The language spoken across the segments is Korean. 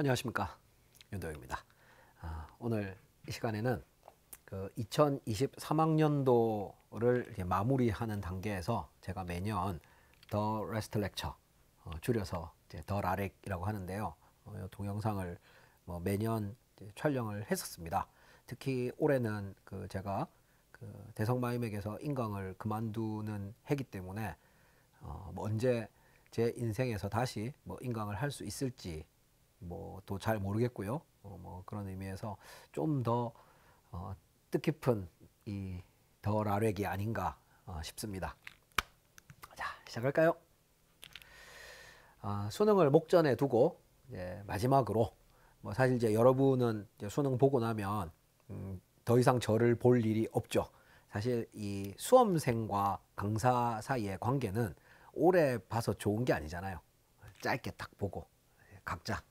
안녕하십니까 윤도영입니다. 아, 오늘 이 시간에는 그 2023학년도를 마무리하는 단계에서 제가 매년 더 레스트 렉처 어, 줄여서 더 라렉이라고 하는데요. 어, 동영상을 뭐 매년 촬영을 했었습니다. 특히 올해는 그 제가 그 대성마임에게서 인강을 그만두는 해기 때문에 어, 뭐 언제 제 인생에서 다시 뭐 인강을 할 수 있을지 뭐또잘 모르겠고요. 어, 뭐 그런 의미에서 좀더 어, 뜻깊은 이 더 라렉이 아닌가 어, 싶습니다. 자 시작할까요? 아, 수능을 목전에 두고 이제 마지막으로 뭐 사실 이제 여러분은 이제 수능 보고 나면 음, 더 이상 저를 볼 일이 없죠. 사실 이 수험생과 강사 사이의 관계는 오래 봐서 좋은 게 아니잖아요. 짧게 딱 보고 각자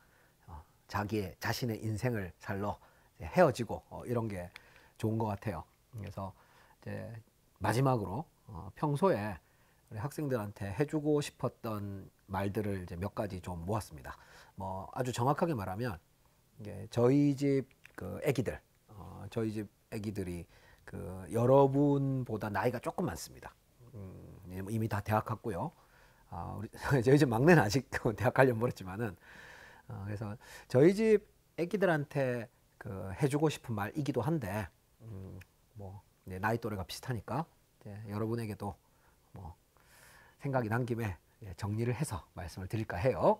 자기의 자신의 인생을 살러 헤어지고 어, 이런 게 좋은 것 같아요. 그래서 이제 마지막으로 어, 평소에 우리 학생들한테 해주고 싶었던 말들을 이제 몇 가지 좀 모았습니다. 뭐 아주 정확하게 말하면 이제 저희 집그 아기들, 어, 저희 집 아기들이 그 여러분보다 나이가 조금 많습니다. 음, 뭐 이미 다 대학 갔고요. 아, 우리 저희 집 막내는 아직 대학 가려면 모르지만은 어, 그래서 저희 집 애기들한테 그 해주고 싶은 말이기도 한데 음, 뭐 네, 나이 또래가 비슷하니까 네, 여러분에게도 뭐 생각이 난 김에 정리를 해서 말씀을 드릴까 해요.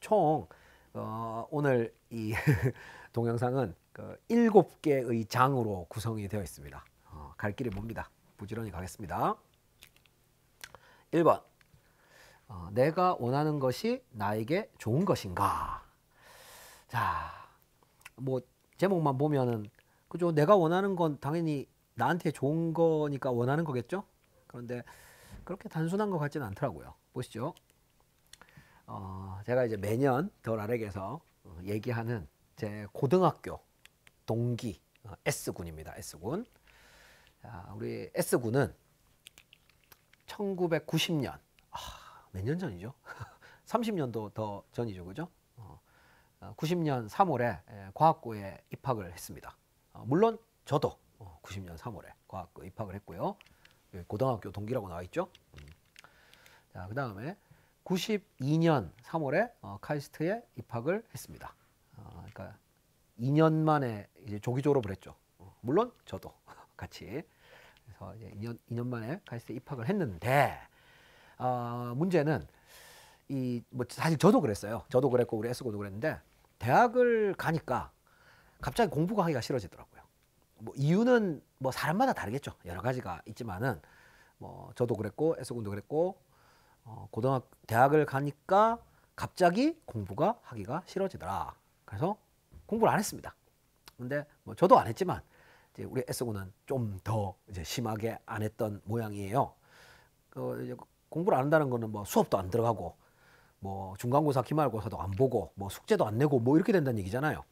총 어, 오늘 이 동영상은 그개의 장으로 구성이 되어 있습니다. 어, 갈 길이 멉니다. 부지런히 가겠습니다. 1번 어, 내가 원하는 것이 나에게 좋은 것인가? 자, 뭐 제목만 보면은 그죠? 내가 원하는 건 당연히 나한테 좋은 거니까 원하는 거겠죠? 그런데 그렇게 단순한 것 같지는 않더라고요. 보시죠. 어, 제가 이제 매년 덜 아래에서 얘기하는 제 고등학교 동기 어, S군입니다. S군. 우리 S군은 1990년 아, 몇년 전이죠? 30년도 더 전이죠, 그죠? 90년 어, 어, 3월에 예, 과학고에 입학을 했습니다. 어, 물론 저도 90년 3월에 과학고 입학을 했고요. 고등학교 동기라고 나와 있죠. 음. 자, 그 다음에 92년 3월에 카이스트에 입학을 했습니다. 그러니까 2년 만에 이제 조기 졸업을 했죠. 물론 저도 같이 그래서 이제 2년, 2년 만에 카이스트에 입학을 했는데 어, 문제는 이뭐 사실 저도 그랬어요. 저도 그랬고 우리 에스고도 그랬는데 대학을 가니까 갑자기 공부가 하기가 싫어지더라고요. 뭐 이유는 뭐 사람마다 다르겠죠. 여러 가지가 있지만은 뭐 저도 그랬고 에스군도 그랬고 어, 고등학 대학을 가니까 갑자기 공부가 하기가 싫어지더라. 그래서 공부를 안 했습니다. 근데 뭐 저도 안 했지만 이제 우리 에스군은 좀더 이제 심하게 안 했던 모양이에요. 그 공부를 안 한다는 거는 뭐 수업도 안 들어가고 뭐 중간고사, 기말고사도 안 보고 뭐 숙제도 안 내고 뭐 이렇게 된다는 얘기잖아요.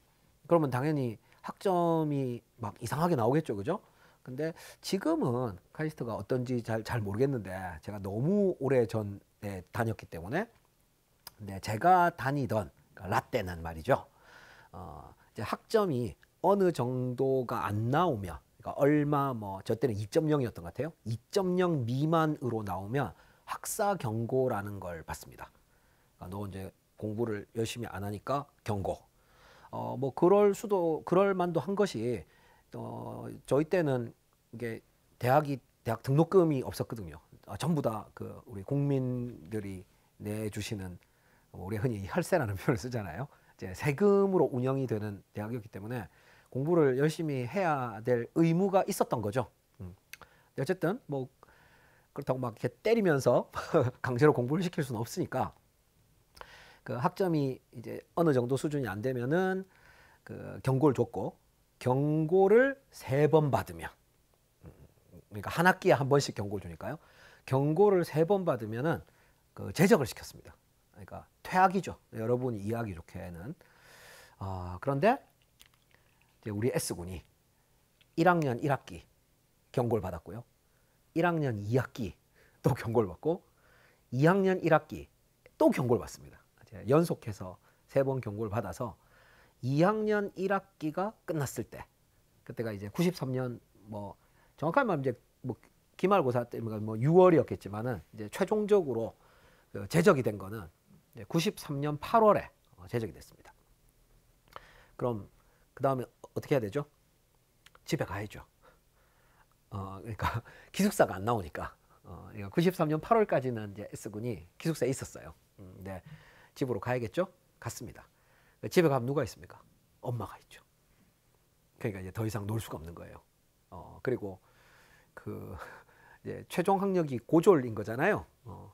그러면 당연히 학점이 막 이상하게 나오겠죠, 그죠? 근데 지금은 카이스트가 어떤지 잘, 잘 모르겠는데 제가 너무 오래 전에 다녔기 때문에 근데 네, 제가 다니던 그러니까 라떼는 말이죠. 어, 이제 학점이 어느 정도가 안 나오면 그러니까 얼마 뭐 저 때는 2.0이었던 것 같아요. 2.0 미만으로 나오면 학사 경고라는 걸 받습니다. 그러니까 너 이제 공부를 열심히 안 하니까 경고. 어, 뭐 그럴 수도 그럴 만도 한 것이 어, 저희 때는 이게 대학이 대학 등록금이 없었거든요. 아, 전부 다그 우리 국민들이 내주시는 우리 흔히 혈세라는 표현을 쓰잖아요. 이제 세금으로 운영이 되는 대학이었기 때문에 공부를 열심히 해야 될 의무가 있었던 거죠. 음. 어쨌든 뭐 그렇다고 막 이렇게 때리면서 강제로 공부를 시킬 수는 없으니까 그 학점이 이제 어느 정도 수준이 안 되면은 그 경고를 줬고 경고를 세 번 받으면 그러니까 한 학기에 한 번씩 경고를 주니까요. 경고를 세 번 받으면은 그 제적을 시켰습니다. 그러니까 퇴학이죠. 여러분이 이해하기 좋게는. 어, 그런데 우리 S군이 1학년 1학기 경고를 받았고요. 1학년 2학기 또 경고를 받고 2학년 1학기 또 경고를 받습니다. 연속해서 세 번 경고를 받아서 2학년 1학기가 끝났을 때 그때가 이제 93년 뭐 정확한 말 이제 뭐 기말고사 때뭐 6월이었겠지만은 뭐 이제 최종적으로 그 제적이 된 거는 이제 93년 8월에 어, 제적이 됐습니다. 그럼 그 다음에 어떻게 해야 되죠? 집에 가야죠. 어, 그러니까 기숙사가 안 나오니까 어, 그러 93년 8월까지는 이제 S군이 기숙사에 있었어요. 음, 근데 집으로 가야겠죠? 갔습니다. 그 집에 가면 누가 있습니까? 엄마가 있죠. 그러니까 이제 더 이상 놀 수가 없는 거예요. 어, 그리고 그 이제 최종 학력이 고졸인 거잖아요. 어,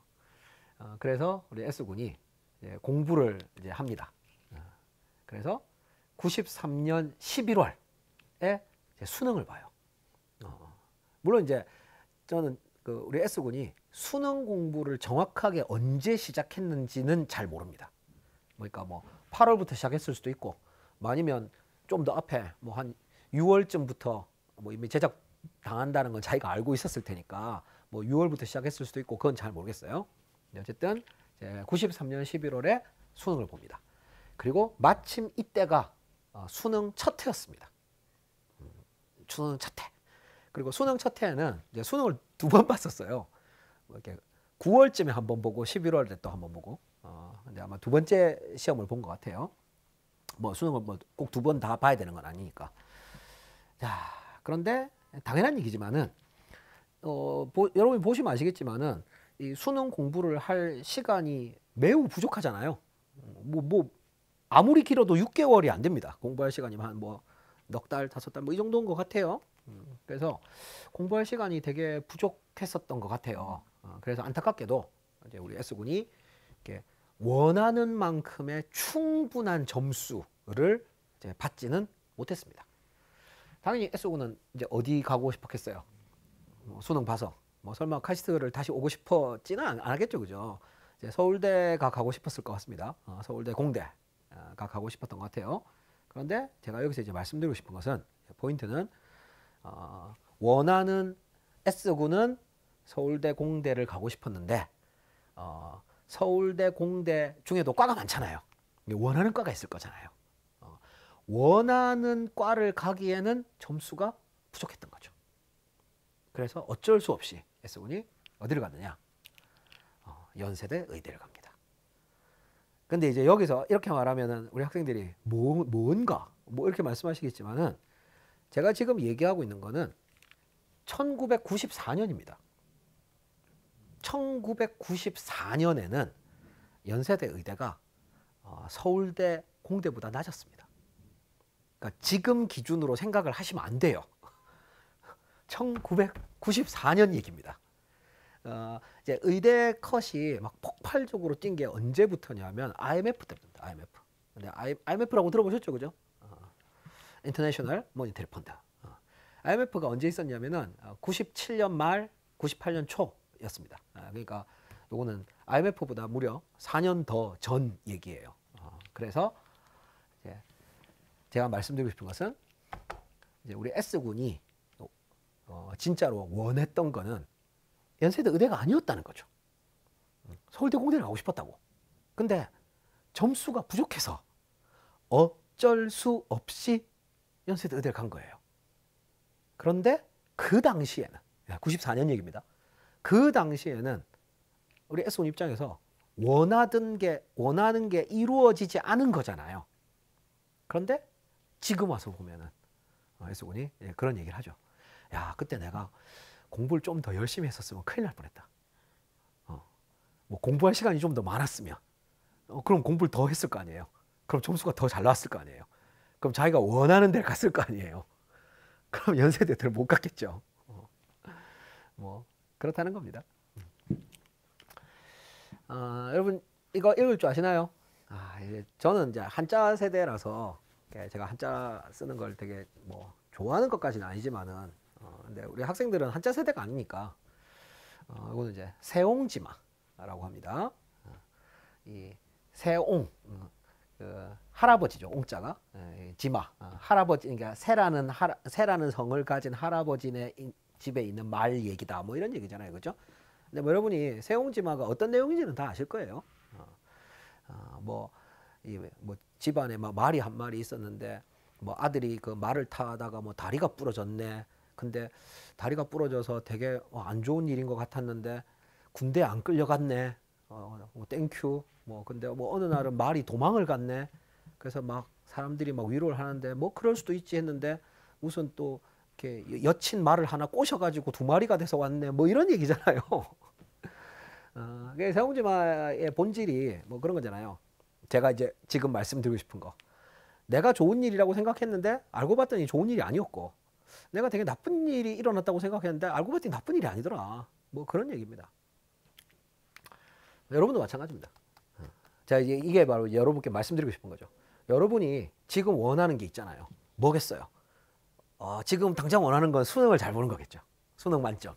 어 그래서 우리 S군이 이제 공부를 이제 합니다. 어, 그래서 93년 11월에 이제 수능을 봐요. 물론 이제 저는 그 우리 S군이 수능 공부를 정확하게 언제 시작했는지는 잘 모릅니다. 그러니까 뭐 8월부터 시작했을 수도 있고 뭐 아니면 좀 더 앞에 뭐 한 6월쯤부터 뭐 이미 제작 당한다는 건 자기가 알고 있었을 테니까 뭐 6월부터 시작했을 수도 있고 그건 잘 모르겠어요. 어쨌든 93년 11월에 수능을 봅니다. 그리고 마침 이때가 어, 수능 첫 해였습니다. 음, 수능 첫 해. 그리고 수능 첫 해에는 이제 수능을 두 번 봤었어요. 뭐 이렇게 9월쯤에 한 번 보고 11월에 또 한 번 보고. 어, 근데 아마 두 번째 시험을 본 것 같아요. 뭐 수능을 뭐 꼭 두 번 다 봐야 되는 건 아니니까. 자, 그런데 당연한 얘기지만은 어, 보, 여러분이 보시면 아시겠지만은 이 수능 공부를 할 시간이 매우 부족하잖아요. 뭐, 뭐 아무리 길어도 6개월이 안 됩니다. 공부할 시간이 뭐 한뭐넉 달, 다섯 달 뭐 이 정도인 것 같아요. 그래서 공부할 시간이 되게 부족했었던 것 같아요. 어, 그래서 안타깝게도 이제 우리 S군이 이렇게 원하는 만큼의 충분한 점수를 이제 받지는 못했습니다. 당연히 S군은 이제 어디 가고 싶었겠어요. 뭐 수능 봐서 뭐 설마 카시트를 다시 오고 싶었지는 안, 겠죠 그죠? 이제 서울대가 가고 싶었을 것 같습니다. 어, 서울대 공대가 아, 가고 싶었던 것 같아요. 그런데 제가 여기서 이제 말씀드리고 싶은 것은 포인트는 어, 원하는 S군은 서울대 공대를 가고 싶었는데 어, 서울대 공대 중에도 과가 많잖아요. 원하는 과가 있을 거잖아요. 어, 원하는 과를 가기에는 점수가 부족했던 거죠. 그래서 어쩔 수 없이 S군이 어디를 갔느냐? 어, 연세대 의대를 갑니다. 근데 이제 여기서 이렇게 말하면 우리 학생들이 뭐 뭔가 뭐 이렇게 말씀하시겠지만은 제가 지금 얘기하고 있는 거는 1994년입니다. 1994년에는 연세대 의대가 어, 서울대 공대보다 낮았습니다. 그러니까 지금 기준으로 생각을 하시면 안 돼요. 1994년 얘기입니다. 어, 이제 의대 컷이 막 폭발적으로 뛴 게 언제부터냐면 IMF 때부터 IMF. 근데 IMF라고 들어보셨죠, 그죠? 인터내셔널 모니터리 펀드. IMF가 언제 있었냐면은 97년 어, 말, 98년 초였습니다. 아, 그러니까 요거는 IMF보다 무려 4년 더 전 얘기예요. 어, 그래서 이제 제가 말씀드리고 싶은 것은 이제 우리 S군이 어, 진짜로 원했던 거는 연세대 의대가 아니었다는 거죠. 음, 서울대 공대를 가고 싶었다고. 근데 점수가 부족해서 어쩔 수 없이 연세대 의대를 간 거예요. 그런데 그 당시에는 94년 얘기입니다. 그 당시에는 우리 애손 입장에서 원하던 게 원하는 게 이루어지지 않은 거잖아요. 그런데 지금 와서 보면은 어, 애소군이 예, 그런 얘기를 하죠. 야 그때 내가 공부를 좀 더 열심히 했었으면 큰일 날 뻔했다. 어, 뭐 공부할 시간이 좀 더 많았으면 어, 그럼 공부를 더 했을 거 아니에요. 그럼 점수가 더 잘 나왔을 거 아니에요. 그럼 자기가 원하는 데를 갔을 거 아니에요. 그럼 연세대들못 갔겠죠. 어. 뭐 그렇다는 겁니다. 아, 여러분 이거 읽을 줄 아시나요? 아, 이제 저는 이제 한자 세대라서 제가 한자 쓰는 걸 되게 뭐 좋아하는 것까지는 아니지만은 어, 근데 우리 학생들은 한자 세대가 아니니까 어, 이거는 이제 세옹지마라고 합니다. 어, 이 세옹 어, 그 할아버지죠. 옹자가 예, 지마 아, 할아버지 그러니까 새라는 하라, 새라는 성을 가진 할아버지네 인, 집에 있는 말 얘기다. 뭐 이런 얘기잖아요, 그죠 근데 뭐 여러분이 세옹지마가 어떤 내용인지는 다 아실 거예요. 어, 어, 뭐, 이, 뭐 집안에 막 말이 한 마리 있었는데 뭐 아들이 그 말을 타다가 뭐 다리가 부러졌네. 근데 다리가 부러져서 되게 어, 안 좋은 일인 것 같았는데 군대 안 끌려갔네. 어, 땡큐 뭐, 뭐 근데 뭐 어느 날은 말이 도망을 갔네 그래서 막 사람들이 막 위로를 하는데 뭐 그럴 수도 있지 했는데 무슨 또 이렇게 여친 말을 하나 꼬셔가지고 두 마리가 돼서 왔네 뭐 이런 얘기잖아요. 어, 세홍지마의 본질이 뭐 그런 거잖아요. 제가 이제 지금 말씀드리고 싶은 거. 내가 좋은 일이라고 생각했는데 알고 봤더니 좋은 일이 아니었고 내가 되게 나쁜 일이 일어났다고 생각했는데 알고 봤더니 나쁜 일이 아니더라. 뭐 그런 얘기입니다. 여러분도 마찬가지입니다. 어. 자, 이제 이게 바로 여러분께 말씀드리고 싶은 거죠. 여러분이 지금 원하는 게 있잖아요. 뭐겠어요? 어, 지금 당장 원하는 건 수능을 잘 보는 거겠죠. 수능 만점.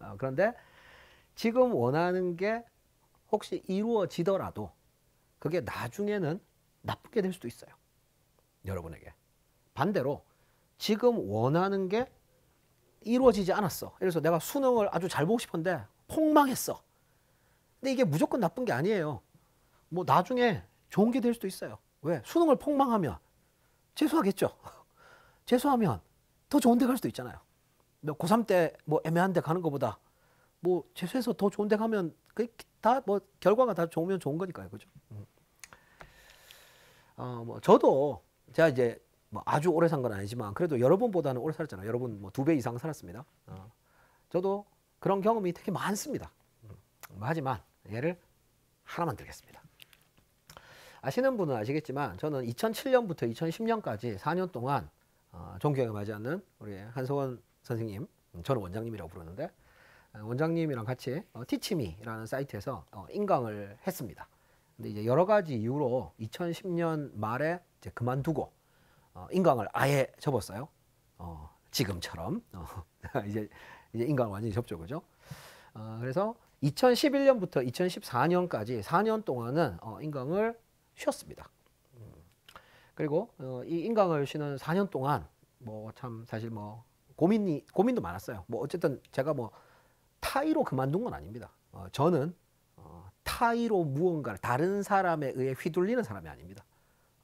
어, 그런데 지금 원하는 게 혹시 이루어지더라도 그게 나중에는 나쁘게 될 수도 있어요. 여러분에게. 반대로 지금 원하는 게 이루어지지 않았어. 그래서 내가 수능을 아주 잘 보고 싶은데 폭망했어. 근데 이게 무조건 나쁜 게 아니에요. 뭐 나중에 좋은 게 될 수도 있어요. 왜? 수능을 폭망하면 재수하겠죠. 재수하면 더 좋은 데 갈 수도 있잖아요. 고3 때뭐 애매한 데 가는 것보다 뭐 재수해서 더 좋은 데 가면 그 다뭐 결과가 다 좋으면 좋은 거니까요. 그죠? 음. 어, 뭐 저도 제가 이제 뭐 아주 오래 산 건 아니지만 그래도 여러분보다는 오래 살았잖아요. 여러분 뭐 두 배 이상 살았습니다. 어, 저도 그런 경험이 되게 많습니다. 음. 뭐 하지만 얘를 하나 만들겠습니다. 아시는 분은 아시겠지만 저는 2007년부터 2010년까지 4년 동안 어, 존경에 맞지 않는 우리 한소원 선생님, 음, 저는 원장님이라고 부르는데 어, 원장님이랑 같이 어, 티치미라는 사이트에서 어, 인강을 했습니다. 근데 이제 여러 가지 이유로 2010년 말에 이제 그만두고 어, 인강을 아예 접었어요. 어, 지금처럼 어, 이제 이제 인강 완전히 접죠, 그죠? 어, 그래서 2011년부터 2014년까지 4년 동안은 어, 인강을 쉬었습니다. 음. 그리고 어, 이 인강을 쉬는 4년 동안 뭐 참 사실 뭐 고민이 고민도 많았어요. 뭐 어쨌든 제가 뭐 타의로 그만둔 건 아닙니다. 어, 저는 어, 타의로 무언가를 다른 사람에 의해 휘둘리는 사람이 아닙니다.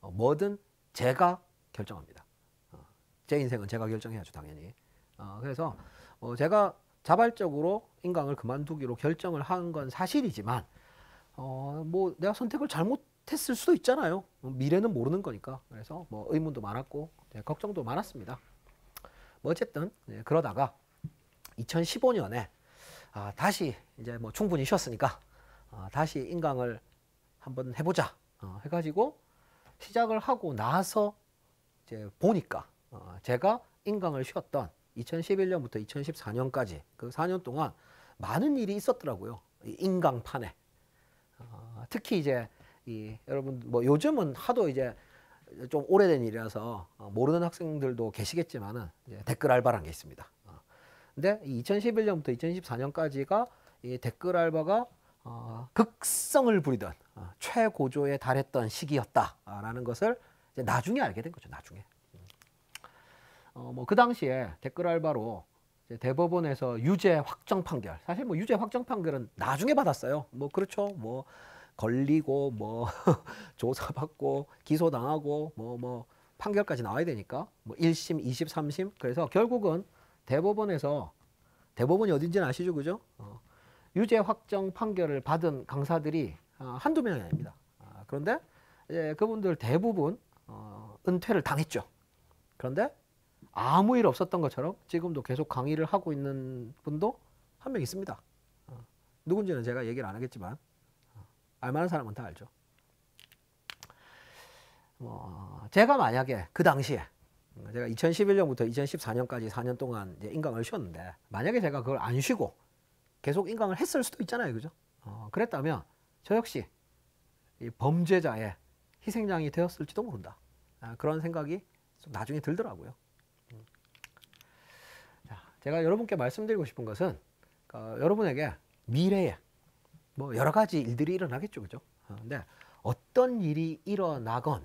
어, 뭐든 제가 결정합니다. 어, 제 인생은 제가 결정해야죠 당연히. 어, 그래서 어, 제가 자발적으로 인강을 그만두기로 결정을 한 건 사실이지만 어, 뭐 내가 선택을 잘못했을 수도 있잖아요. 뭐 미래는 모르는 거니까. 그래서 뭐 의문도 많았고 네, 걱정도 많았습니다. 뭐 어쨌든 네, 그러다가 2015년에 아, 다시 이제 뭐 충분히 쉬었으니까 아, 다시 인강을 한번 해보자 어, 해가지고 시작을 하고 나서 이제 보니까 어, 제가 인강을 쉬었던 2011년부터 2014년까지 그 4년 동안 많은 일이 있었더라고요. 인강판에. 어, 특히 이제 이, 여러분 뭐 요즘은 하도 이제 좀 오래된 일이라서 어, 모르는 학생들도 계시겠지만은 댓글 알바란 게 있습니다. 어, 근데 2011년부터 2014년까지가 이 댓글 알바가 어, 극성을 부리던 어, 최고조에 달했던 시기였다라는 것을 나중에 알게 된 거죠. 나중에. 어, 뭐 그 당시에 댓글 알바로 이제 대법원에서 유죄 확정 판결. 사실 뭐 유죄 확정 판결은 나중에 받았어요. 뭐 그렇죠. 뭐 걸리고 뭐 조사받고 기소당하고 뭐뭐 뭐 판결까지 나와야 되니까 뭐 1심, 2심, 3심. 그래서 결국은 대법원에서 대법원이 어딘지는 아시죠? 그죠? 어, 유죄 확정 판결을 받은 강사들이 어, 한두 명이 아닙니다. 아, 그런데 이제 그분들 대부분 어, 은퇴를 당했죠. 그런데 아무 일 없었던 것처럼 지금도 계속 강의를 하고 있는 분도 한 명 있습니다. 어. 누군지는 제가 얘기를 안 하겠지만 어. 알만한 사람은 다 알죠. 뭐 제가 만약에 그 당시에 제가 2011년부터 2014년까지 4년 동안 인강을 쉬었는데 만약에 제가 그걸 안 쉬고 계속 인강을 했을 수도 있잖아요, 그죠? 어, 그랬다면 저 역시 범죄자의 희생양이 되었을지도 모른다. 아, 그런 생각이 나중에 들더라고요. 제가 여러분께 말씀드리고 싶은 것은 어, 여러분에게 미래에 뭐 여러 가지 일들이 일어나겠죠, 그죠? 어, 근데 어떤 일이 일어나건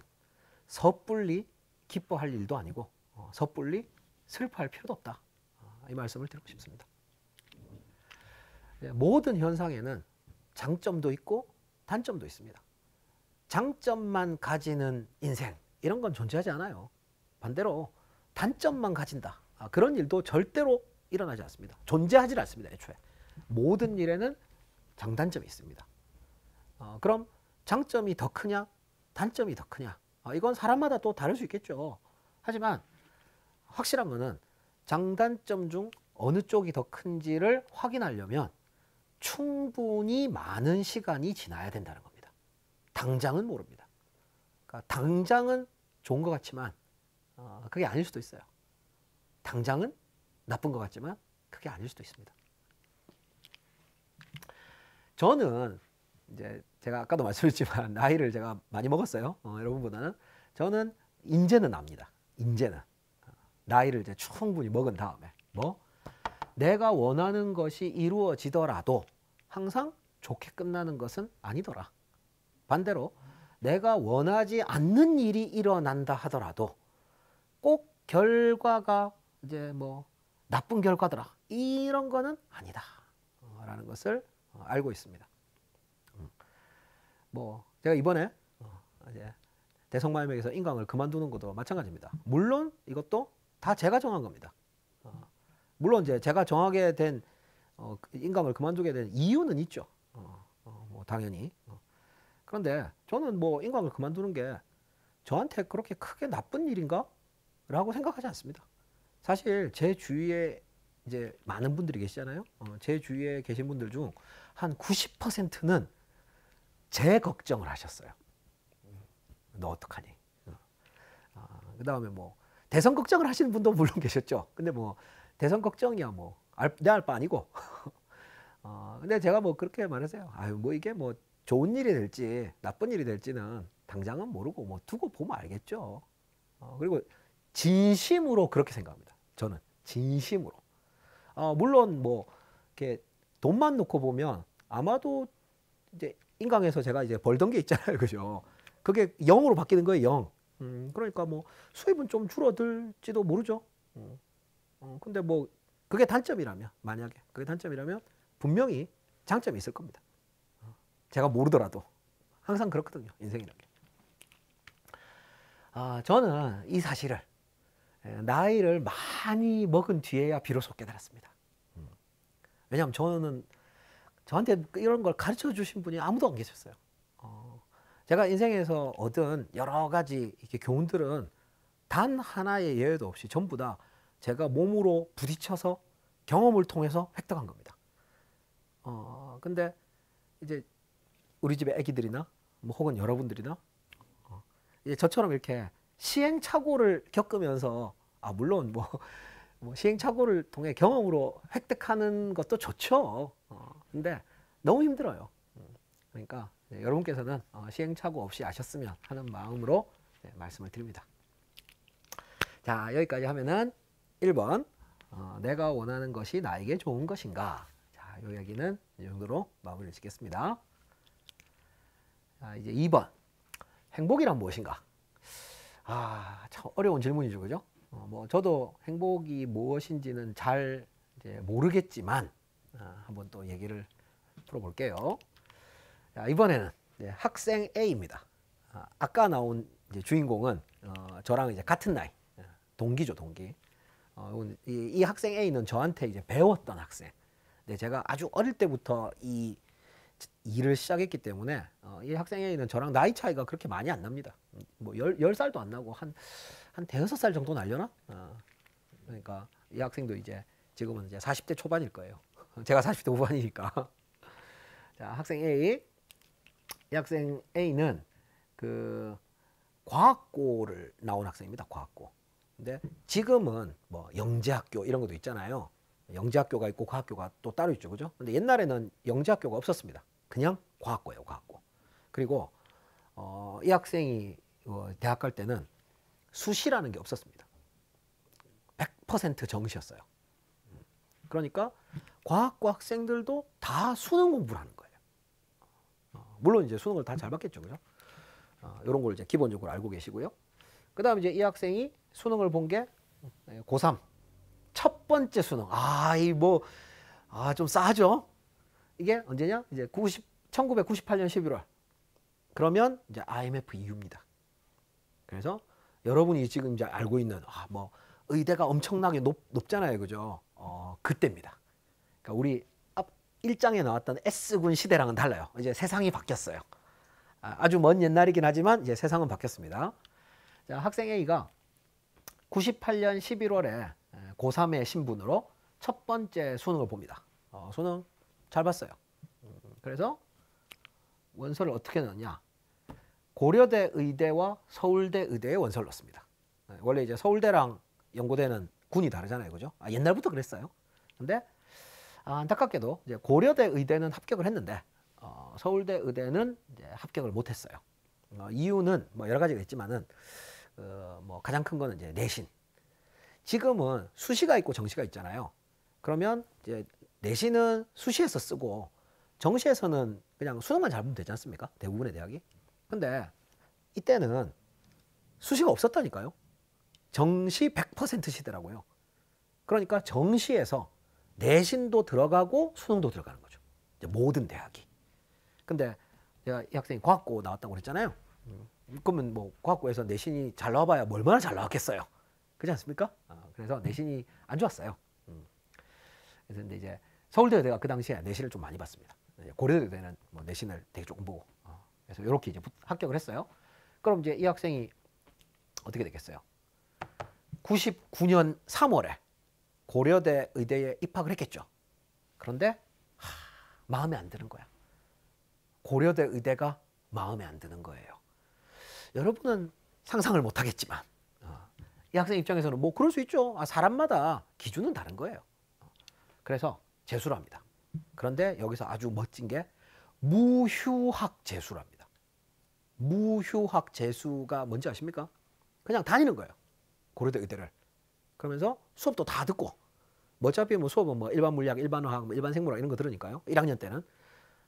섣불리 기뻐할 일도 아니고 어, 섣불리 슬퍼할 필요도 없다. 어, 이 말씀을 드리고 싶습니다. 네, 모든 현상에는 장점도 있고 단점도 있습니다. 장점만 가지는 인생 이런 건 존재하지 않아요. 반대로 단점만 가진다. 아, 그런 일도 절대로 일어나지 않습니다. 존재하지 않습니다. 애초에 모든 일에는 장단점이 있습니다. 어, 그럼 장점이 더 크냐, 단점이 더 크냐? 어, 이건 사람마다 또 다를 수 있겠죠. 하지만 확실한 것은 장단점 중 어느 쪽이 더 큰지를 확인하려면 충분히 많은 시간이 지나야 된다는 겁니다. 당장은 모릅니다. 그러니까 당장은 좋은 것 같지만 어, 그게 아닐 수도 있어요. 당장은 나쁜 것 같지만 그게 아닐 수도 있습니다. 저는 이제 제가 아까도 말씀드렸지만 나이를 제가 많이 먹었어요. 어, 여러분보다는 저는 인제는 압니다. 인제는 나이를 이제 충분히 먹은 다음에 뭐 내가 원하는 것이 이루어지더라도 항상 좋게 끝나는 것은 아니더라. 반대로 내가 원하지 않는 일이 일어난다 하더라도 꼭 결과가 이제 뭐 나쁜 결과더라. 이런 거는 아니다. 라는 것을 어, 알고 있습니다. 음. 뭐 제가 이번에 어, 이제 대성마음에서 인강을 그만두는 것도 마찬가지입니다. 물론 이것도 다 제가 정한 겁니다. 어. 물론 이제 제가 정하게 된 그 인강을 그만두게 된 이유는 있죠. 뭐 당연히. 그런데 저는 뭐 인강을 그만두는 게 저한테 그렇게 크게 나쁜 일인가? 라고 생각하지 않습니다. 사실 제 주위에 이제 많은 분들이 계시잖아요. 어, 제 주위에 계신 분들 중 한 90%는 제 걱정을 하셨어요. 너 어떡하니? 어, 아, 그 다음에 뭐 대선 걱정을 하시는 분도 물론 계셨죠. 근데 뭐 대선 걱정이야 뭐내알바 아니고. 어, 근데 제가 뭐 그렇게 말하세요. 아유 뭐 이게 뭐 좋은 일이 될지 나쁜 일이 될지는 당장은 모르고 뭐 두고 보면 알겠죠. 어, 그리고 진심으로 그렇게 생각합니다. 저는 진심으로. 어, 물론 뭐 이렇게 돈만 놓고 보면 아마도 이제 인강에서 제가 이제 벌던 게 있잖아요, 그죠? 그게 0으로 바뀌는 거예요, 0. 음, 그러니까 뭐 수입은 좀 줄어들지도 모르죠. 음, 어, 근데 뭐 그게 단점이라면 만약에 그게 단점이라면 분명히 장점이 있을 겁니다. 제가 모르더라도 항상 그렇거든요, 인생이라는 게. 아, 저는 이 사실을 예, 나이를 많이 먹은 뒤에야 비로소 깨달았습니다. 왜냐하면 저는 저한테 이런 걸 가르쳐 주신 분이 아무도 안 계셨어요. 어, 제가 인생에서 얻은 여러 가지 이렇게 교훈들은 단 하나의 예외도 없이 전부 다 제가 몸으로 부딪혀서 경험을 통해서 획득한 겁니다. 어, 근데 이제 우리 집의 아기들이나 뭐 혹은 여러분들이나 어, 이제 저처럼 이렇게 시행착오를 겪으면서 아 물론 뭐, 뭐 시행착오를 통해 경험으로 획득하는 것도 좋죠. 어, 근데 너무 힘들어요. 그러니까 여러분께서는 어, 시행착오 없이 아셨으면 하는 마음으로 네, 말씀을 드립니다. 자 여기까지 하면은 1번 어, 내가 원하는 것이 나에게 좋은 것인가 자, 이 이야기는 이 정도로 마무리를 짓겠습니다. 자, 이제 2번 행복이란 무엇인가 아, 참 어려운 질문이죠. 그죠? 어, 뭐 저도 행복이 무엇인지는 잘 모르겠지만 아, 한번 또 얘기를 풀어볼게요. 자, 이번에는 학생 A입니다. 아, 까 나온 이제 주인공은 어, 저랑 이제 같은 나이 예, 동기죠 동기. 어, 이, 이, 학생 A는 저한테 이제 배웠던 학생. 근데 제가 아주 어릴 때부터 이 일을 시작했기 때문에 어, 이 학생에는 저랑 나이 차이가 그렇게 많이 안 납니다. 뭐열살도안 나고 한한 대여섯 살 정도 날려나? 어, 그러니까 이 학생도 이제 지금은 이제 40대 초반일 거예요. 제가 40대 후반이니까. 자, 학생 A. 이 학생 A는 그 과학고를 나온 학생입니다. 과학고. 근데 지금은 뭐 영재학교 이런 것도 있잖아요. 영재학교가 있고 과학교가 또 따로 있죠. 그죠? 근데 옛날에는 영재학교가 없었습니다. 그냥 과학고예요, 과학고. 그리고 어, 이 학생이 어, 대학 갈 때는 수시라는 게 없었습니다. 100% 정시였어요. 그러니까 과학고 학생들도 다 수능 공부를 하는 거예요. 어, 물론 이제 수능을 다 잘 봤겠죠, 그죠? 어, 이런 걸 이제 기본적으로 알고 계시고요. 그 다음에 이제 이 학생이 수능을 본 게 고3. 첫 번째 수능. 아, 이 뭐, 아, 좀 싸죠? 이게 언제냐? 이제 90, 1998년 11월. 그러면 이제 IMF 이후입니다. 그래서 여러분이 지금 이제 알고 있는 아, 뭐 의대가 엄청나게 높, 높잖아요. 그죠? 어, 그때입니다. 그러니까 우리 앞 1장에 나왔던 S군 시대랑은 달라요. 이제 세상이 바뀌었어요. 아, 아주 먼 옛날이긴 하지만 이제 세상은 바뀌었습니다. 자, 학생 A가 98년 11월에 고3의 신분으로 첫 번째 수능을 봅니다. 어, 수능 잘 봤어요. 그래서 원서를 어떻게 넣냐? 고려대 의대와 서울대 의대의 원서를 넣습니다. 네, 원래 이제 서울대랑 연고대는 군이 다르잖아요, 그죠? 아, 옛날부터 그랬어요. 근데 아, 안타깝게도 이제 고려대 의대는 합격을 했는데 어, 서울대 의대는 이제 합격을 못했어요. 어, 이유는 뭐 여러 가지가 있지만은 어, 뭐 가장 큰 거는 이제 내신. 지금은 수시가 있고 정시가 있잖아요. 그러면 이제 내신은 수시에서 쓰고 정시에서는 그냥 수능만 잘 보면 되지 않습니까? 대부분의 대학이. 근데 이때는 수시가 없었다니까요. 정시 100%시더라고요 그러니까 정시에서 내신도 들어가고 수능도 들어가는 거죠. 모든 대학이. 근데 제가이 학생이 과학고 나왔다고 그랬잖아요. 음, 그러면 뭐 과학고에서 내신이 잘 나와봐야 얼마나 잘 나왔겠어요. 그렇지 않습니까? 아, 그래서 내신이 안 좋았어요. 음. 그래서 이제 서울대가 그 당시에 내신을 좀 많이 봤습니다. 예, 고려대는 뭐 내신을 되게 조금 보고 어, 그래서 이렇게 이제 합격을 했어요. 그럼 이제 이 학생이 어떻게 되겠어요? 99년 3월에 고려대 의대에 입학을 했겠죠. 그런데 하, 마음에 안 드는 거야. 고려대 의대가 마음에 안 드는 거예요. 여러분은 상상을 못 하겠지만 어, 이 학생 입장에서는 뭐 그럴 수 있죠. 아, 사람마다 기준은 다른 거예요. 어, 그래서 재수를 합니다. 그런데 여기서 아주 멋진 게 무휴학 재수랍니다. 무휴학 재수가 뭔지 아십니까? 그냥 다니는 거예요. 고려대 의대를. 그러면서 수업도 다 듣고 뭐 어차피 뭐 수업은 뭐 일반 물리학, 일반 화학, 뭐 일반 생물학 이런 거 들으니까요. 1학년 때는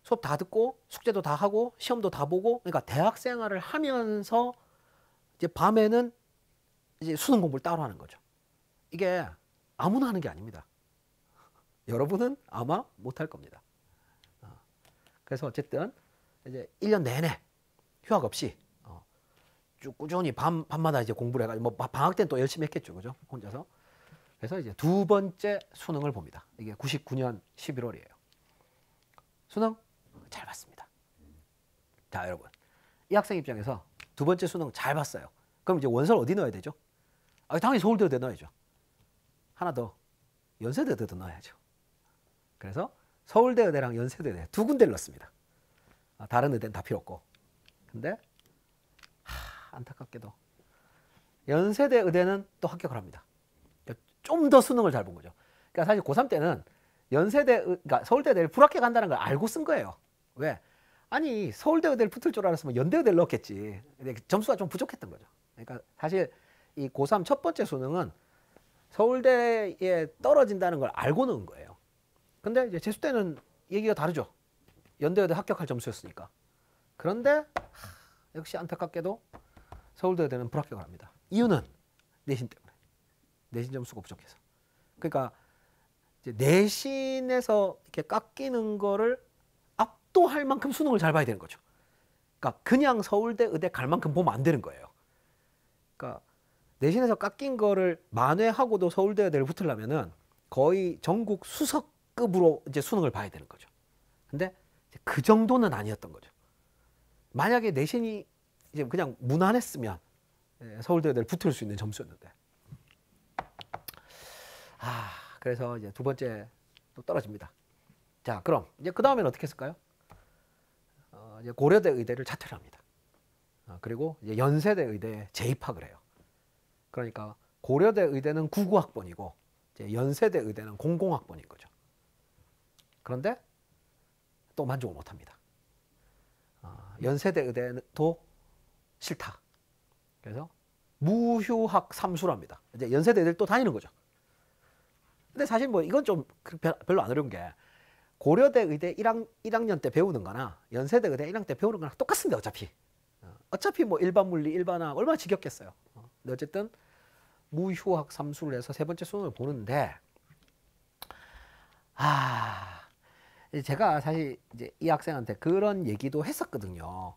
수업 다 듣고 숙제도 다 하고 시험도 다 보고 그러니까 대학 생활을 하면서 이제 밤에는 이제 수능 공부를 따로 하는 거죠. 이게 아무나 하는 게 아닙니다. 여러분은 아마 못할 겁니다. 어. 그래서 어쨌든 이제 1년 내내 휴학 없이 어, 쭉 꾸준히 밤, 밤마다 이제 공부를 해가지고 뭐 방학 때는 또 열심히 했겠죠. 그죠? 혼자서. 그래서 이제 두 번째 수능을 봅니다. 이게 99년 11월이에요. 수능 잘 봤습니다. 자, 여러분. 이 학생 입장에서 두 번째 수능 잘 봤어요. 그럼 이제 원서를 어디 넣어야 되죠? 아, 당연히 서울대도 넣어야죠. 하나 더연세대도 넣어야죠. 그래서 서울대 의대랑 연세대 의대 두 군데를 넣습니다. 아, 다른 의대는 다 필요 없고. 근데 하, 안타깝게도 연세대 의대는 또 합격을 합니다. 그러니까 좀더 수능을 잘 본 거죠. 그러니까 사실 고3 때는 연세대 그러니까 서울대 의대를 불합격 한다는 걸 알고 쓴 거예요. 왜? 아니 서울대 의대를 붙을 줄 알았으면 연대 의대를 넣었겠지. 근데 점수가 좀 부족했던 거죠. 그러니까 사실 이 고3 첫 번째 수능은 서울대에 떨어진다는 걸 알고 넣은 거예요. 근데 이제 재수 때는 얘기가 다르죠. 연대여대 합격할 점수였으니까. 그런데 역시 안타깝게도 서울대여대는 불합격을 합니다. 이유는 내신 때문에. 내신 점수가 부족해서. 그러니까 내신에서 이렇게 깎이는 거를 압도할 만큼 수능을 잘 봐야 되는 거죠. 그러니까 그냥 서울대 의대 갈 만큼 보면 안 되는 거예요. 그러니까 내신에서 깎인 거를 만회하고도 서울대 의대를 붙으려면은 거의 전국 수석 급으로 이제 수능을 봐야 되는 거죠. 근데 그 정도는 아니었던 거죠. 만약에 내신이 이제 그냥 무난했으면 예, 서울대를 붙을 수 있는 점수였는데. 아, 그래서 이제 두 번째 또 떨어집니다. 자, 그럼 이제 그 다음에는 어떻게 했을까요? 어, 이제 고려대 의대를 자퇴를 합니다. 어, 그리고 이제 연세대 의대에 재입학을 해요. 그러니까 고려대 의대는 99학번이고 이제 연세대 의대는 00학번인 거죠. 그런데 또 만족을 못합니다. 어, 연세대 의대도 싫다. 그래서 무휴학 삼수랍니다. 이제 연세대 의대를 또 다니는 거죠. 근데 사실 뭐 이건 좀 그 별로 안 어려운 게 고려대 의대 1학, 1학년 때 배우는 거나 연세대 의대 1학년 때 배우는 거나 똑같습니다. 어차피. 어, 어차피 뭐 일반 물리, 일반학 얼마나 지겹겠어요. 어, 근데 어쨌든 무휴학 삼수를 해서 세 번째 수능을 보는데 아 제가 사실 이제 이 학생한테 그런 얘기도 했었거든요.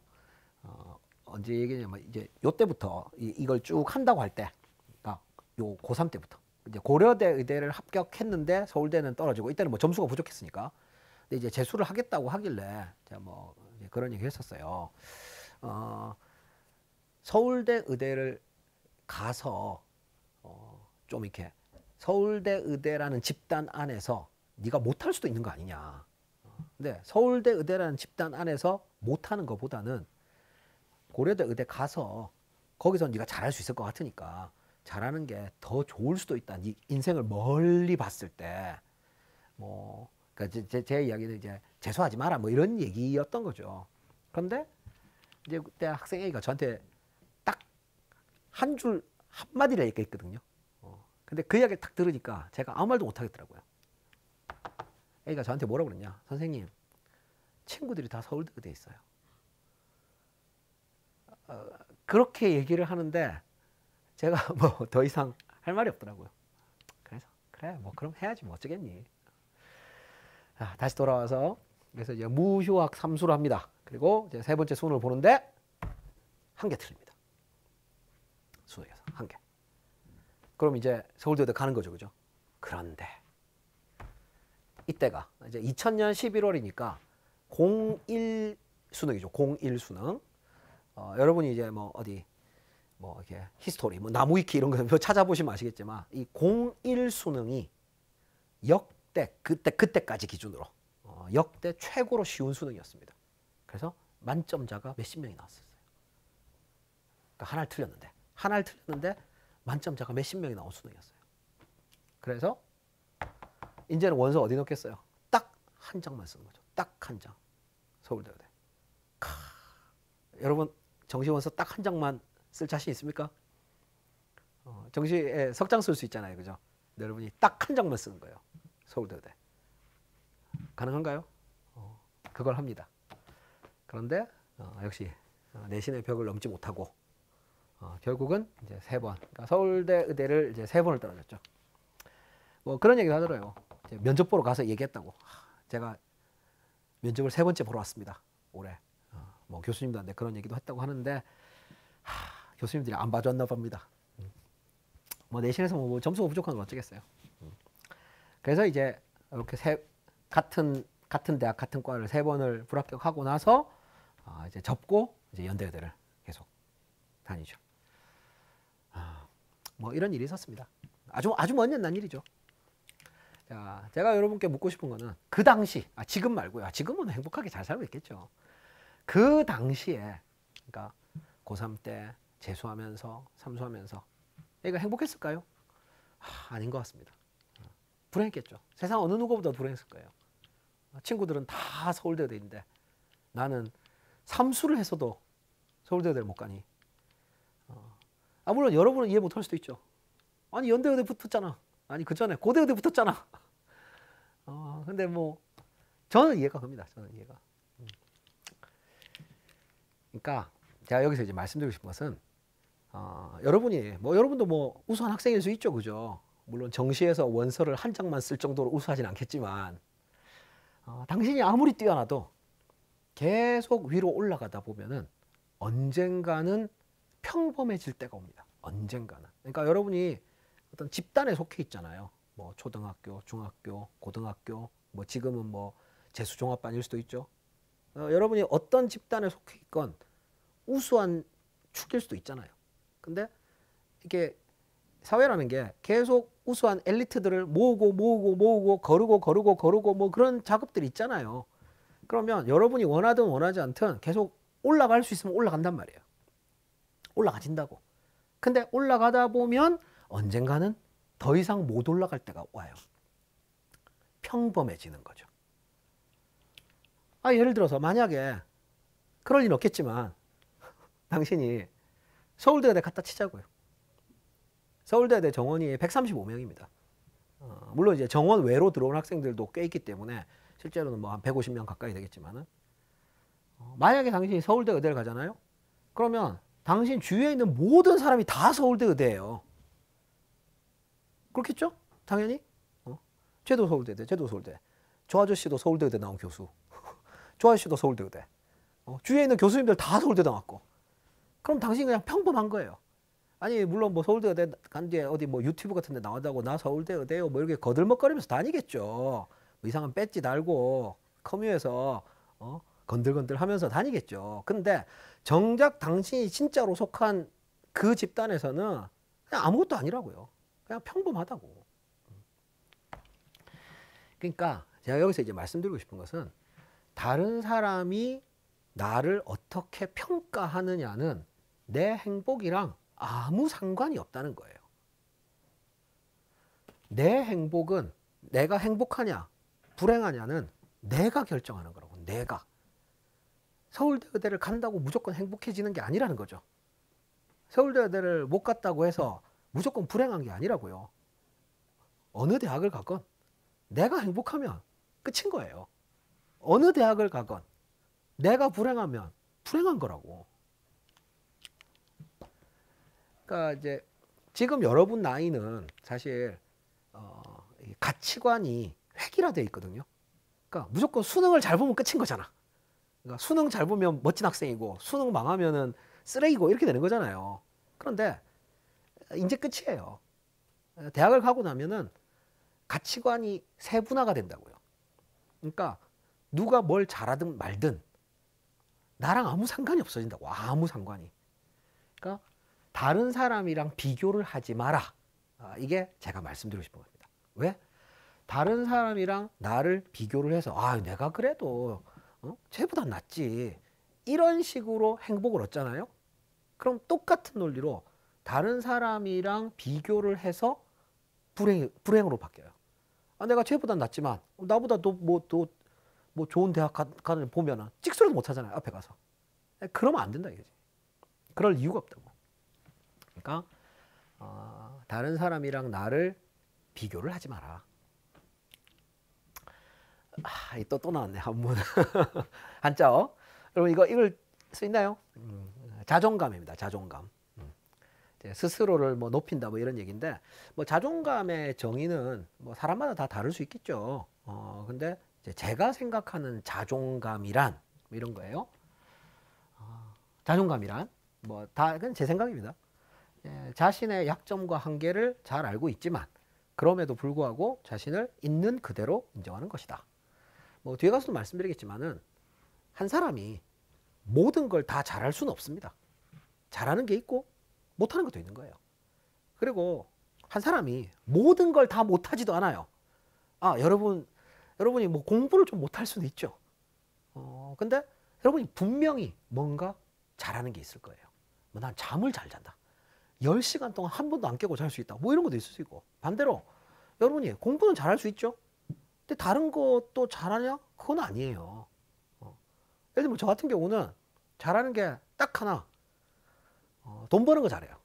어, 언제 얘기냐면 이제 요때부터 이걸 쭉 한다고 할 때, 그러니까 요 고3 때부터 이제 고려대 의대를 합격했는데 서울대는 떨어지고 이때는 뭐 점수가 부족했으니까 근데 이제 재수를 하겠다고 하길래 제가 뭐 그런 얘기 했었어요. 어, 서울대 의대를 가서 어, 좀 이렇게 서울대 의대라는 집단 안에서 네가 못할 수도 있는 거 아니냐. 근데 네, 서울대 의대라는 집단 안에서 못하는 것보다는 고려대 의대 가서 거기서 네가 잘할 수 있을 것 같으니까 잘하는 게 더 좋을 수도 있다. 네 인생을 멀리 봤을 때뭐 그러니까 제, 제, 제 이야기는 이제 재수하지 마라 뭐 이런 얘기였던 거죠. 그런데 이제 그때 학생 A가 저한테 딱 한 줄 한마디를 얘기했거든요. 어. 근데 그 이야기를 딱 들으니까 제가 아무 말도 못 하겠더라고요. 애가 저한테 뭐라고 그랬냐. 선생님, 친구들이 다 서울대가 돼 있어요. 어, 그렇게 얘기를 하는데 제가 뭐 더 이상 할 말이 없더라고요. 그래서 그래 뭐 그럼 해야지 뭐 어쩌겠니. 아, 다시 돌아와서 그래서 이제 무효학 삼수를 합니다. 그리고 이제 세 번째 수능을 보는데 한 개 틀립니다. 수능에서 한 개. 그럼 이제 서울대도 가는 거죠, 그죠? 그런데 이때가 이제 2000년 11월이니까 01 수능이죠. 01 수능. 어, 여러분이 이제 뭐 어디 뭐 이렇게 히스토리, 뭐 나무위키 이런 거 뭐 찾아보시면 아시겠지만 이 01 수능이 역대 그때 그때까지 기준으로 어, 역대 최고로 쉬운 수능이었습니다. 그래서 만점자가 몇십 명이 나왔었어요. 그러니까 하나를 틀렸는데 하나를 틀렸는데 만점자가 몇십 명이 나온 수능이었어요. 그래서 이제는 원서 어디 놓겠어요딱 한 장만 쓰는 거죠. 딱 한 장. 서울대대 캬. 여러분 정시 원서 딱 한 장만 쓸 자신 있습니까? 어, 정시에 석장 쓸 수 있잖아요, 그죠? 여러분이 딱 한 장만 쓰는 거예요. 서울대대 가능한가요? 어, 그걸 합니다. 그런데 어, 역시 어, 내신의 벽을 넘지 못하고 어, 결국은 이제 세 번. 그러니까 서울대 의대를 이제 세 번을 떨어졌죠. 뭐 그런 얘기도 하더라고요. 면접 보러 가서 얘기했다고. 제가 면접을 세 번째 보러 왔습니다. 올해. 어, 뭐 교수님들한테 그런 얘기도 했다고 하는데 하, 교수님들이 안 봐줬나 봅니다. 음. 뭐 내신에서 뭐 점수가 부족한 건 어쩌겠어요. 음. 그래서 이제 이렇게 세 같은 같은 대학 같은 과를 세 번을 불합격하고 나서 어, 이제 접고 이제 연대대를 계속 다니죠. 어, 뭐 이런 일이 있었습니다. 아주 아주 먼 옛날 일이죠. 자, 제가 여러분께 묻고 싶은 거는 그 당시, 아, 지금 말고요. 아, 지금은 행복하게 잘 살고 있겠죠. 그 당시에, 그러니까 고3 때 재수하면서, 삼수하면서 애가 행복했을까요? 아, 아닌 것 같습니다. 어, 불행했겠죠. 세상 어느 누구보다 불행했을 거예요. 어, 친구들은 다 서울대대인데 나는 삼수를 해서도 서울대를못 가니. 어, 아, 물론 여러분은 이해 못할 수도 있죠. 아니, 연대여대 붙었잖아. 아니 그 전에 고대 어디 붙었잖아. 어, 근데 뭐 저는 이해가 갑니다. 저는 이해가. 음. 그러니까 제가 여기서 이제 말씀드리고 싶은 것은 어, 여러분이 뭐 여러분도 뭐 우수한 학생일 수 있죠, 그죠? 물론 정시에서 원서를 한 장만 쓸 정도로 우수하진 않겠지만 어, 당신이 아무리 뛰어나도 계속 위로 올라가다 보면은 언젠가는 평범해질 때가 옵니다. 언젠가는. 그러니까 여러분이 어떤 집단에 속해 있잖아요. 뭐 초등학교, 중학교, 고등학교, 뭐 지금은 뭐 재수 종합반일 수도 있죠. 어, 여러분이 어떤 집단에 속해 있건 우수한 축일 수도 있잖아요. 근데 이게 사회라는 게 계속 우수한 엘리트들을 모으고 모으고 모으고 거르고 거르고 거르고 뭐 그런 작업들이 있잖아요. 그러면 여러분이 원하든 원하지 않든 계속 올라갈 수 있으면 올라간단 말이에요. 올라가진다고. 근데 올라가다 보면 언젠가는 더 이상 못 올라갈 때가 와요. 평범해지는 거죠. 아, 예를 들어서 만약에 그럴 일 없겠지만 당신이 서울대에 갔다 치자고요. 서울대대 정원이 135명입니다. 어, 물론 이제 정원 외로 들어온 학생들도 꽤 있기 때문에 실제로는 뭐 한 150명 가까이 되겠지만은 어, 만약에 당신이 서울대 의대를 가잖아요. 그러면 당신 주위에 있는 모든 사람이 다 서울대 의대예요. 그렇겠죠? 당연히. 어? 쟤도 서울대대, 쟤도 서울대. 저 아저씨도 서울대대 나온 교수. 저 아저씨도 서울대대. 어? 주위에 있는 교수님들 다 서울대 나왔고. 그럼 당신 그냥 평범한 거예요. 아니 물론 뭐 서울대 의대 간 뒤에 어디 뭐 유튜브 같은 데 나왔다고 나 서울대 의대요 뭐 이렇게 거들먹거리면서 다니겠죠. 뭐 이상한 배지 달고 커뮤에서 어? 건들건들 하면서 다니겠죠. 근데 정작 당신이 진짜로 속한 그 집단에서는 그냥 아무것도 아니라고요. 그냥 평범하다고. 그러니까 제가 여기서 이제 말씀드리고 싶은 것은 다른 사람이 나를 어떻게 평가하느냐는 내 행복이랑 아무 상관이 없다는 거예요. 내 행복은 내가 행복하냐 불행하냐는 내가 결정하는 거라고 내가 서울대 의대를 간다고 무조건 행복해지는 게 아니라는 거죠. 서울대 의대를 못 갔다고 해서 무조건 불행한 게 아니라고요. 어느 대학을 가건 내가 행복하면 끝인 거예요. 어느 대학을 가건 내가 불행하면 불행한 거라고. 그러니까 이제 지금 여러분 나이는 사실 어, 가치관이 획일화되 있거든요. 그러니까 무조건 수능을 잘 보면 끝인 거잖아. 그러니까 수능 잘 보면 멋진 학생이고 수능 망하면은 쓰레기고 이렇게 되는 거잖아요. 그런데 이제 끝이에요. 대학을 가고 나면은 가치관이 세분화가 된다고요. 그러니까 누가 뭘 잘하든 말든 나랑 아무 상관이 없어진다고. 아무 상관이. 그러니까 다른 사람이랑 비교를 하지 마라. 아, 이게 제가 말씀드리고 싶은 겁니다. 왜? 다른 사람이랑 나를 비교를 해서 아 내가 그래도 어? 쟤보다 낫지 이런 식으로 행복을 얻잖아요. 그럼 똑같은 논리로 다른 사람이랑 비교를 해서 불행, 불행으로 바뀌어요. 아, 내가 쟤보단 낫지만 나보다 또뭐또뭐 뭐 좋은 대학 가는 보면은 찍소리도 못 하잖아요 앞에 가서. 그러면 안 된다 이거지. 그럴 이유가 없다고. 그러니까 어, 다른 사람이랑 나를 비교를 하지 마라. 아, 또, 또 나왔네, 한문. 한자어. 여러분, 이거, 이걸 수 있나요? 음, 자존감입니다, 자존감. 스스로를 뭐 높인다 뭐 이런 얘기인데 뭐 자존감의 정의는 뭐 사람마다 다 다를 수 있겠죠. 어 근데 제가 생각하는 자존감이란 뭐 이런 거예요. 어, 자존감이란 뭐다 그건 제 생각입니다. 예, 자신의 약점과 한계를 잘 알고 있지만 그럼에도 불구하고 자신을 있는 그대로 인정하는 것이다. 뭐 뒤에 가서도 말씀드리겠지만은 한 사람이 모든 걸 다 잘할 수는 없습니다. 잘하는 게 있고 못하는 것도 있는 거예요. 그리고 한 사람이 모든 걸 다 못하지도 않아요. 아 여러분 여러분이 뭐 공부를 좀 못할 수도 있죠. 어 근데 여러분이 분명히 뭔가 잘하는 게 있을 거예요. 뭐 난 잠을 잘 잔다. 10시간 동안 한 번도 안 깨고 잘 수 있다. 뭐 이런 것도 있을 수 있고. 반대로 여러분이 공부는 잘할 수 있죠. 근데 다른 것도 잘하냐? 그건 아니에요. 어. 예를 들면 저 같은 경우는 잘하는 게 딱 하나 어, 돈 버는 거 잘해요.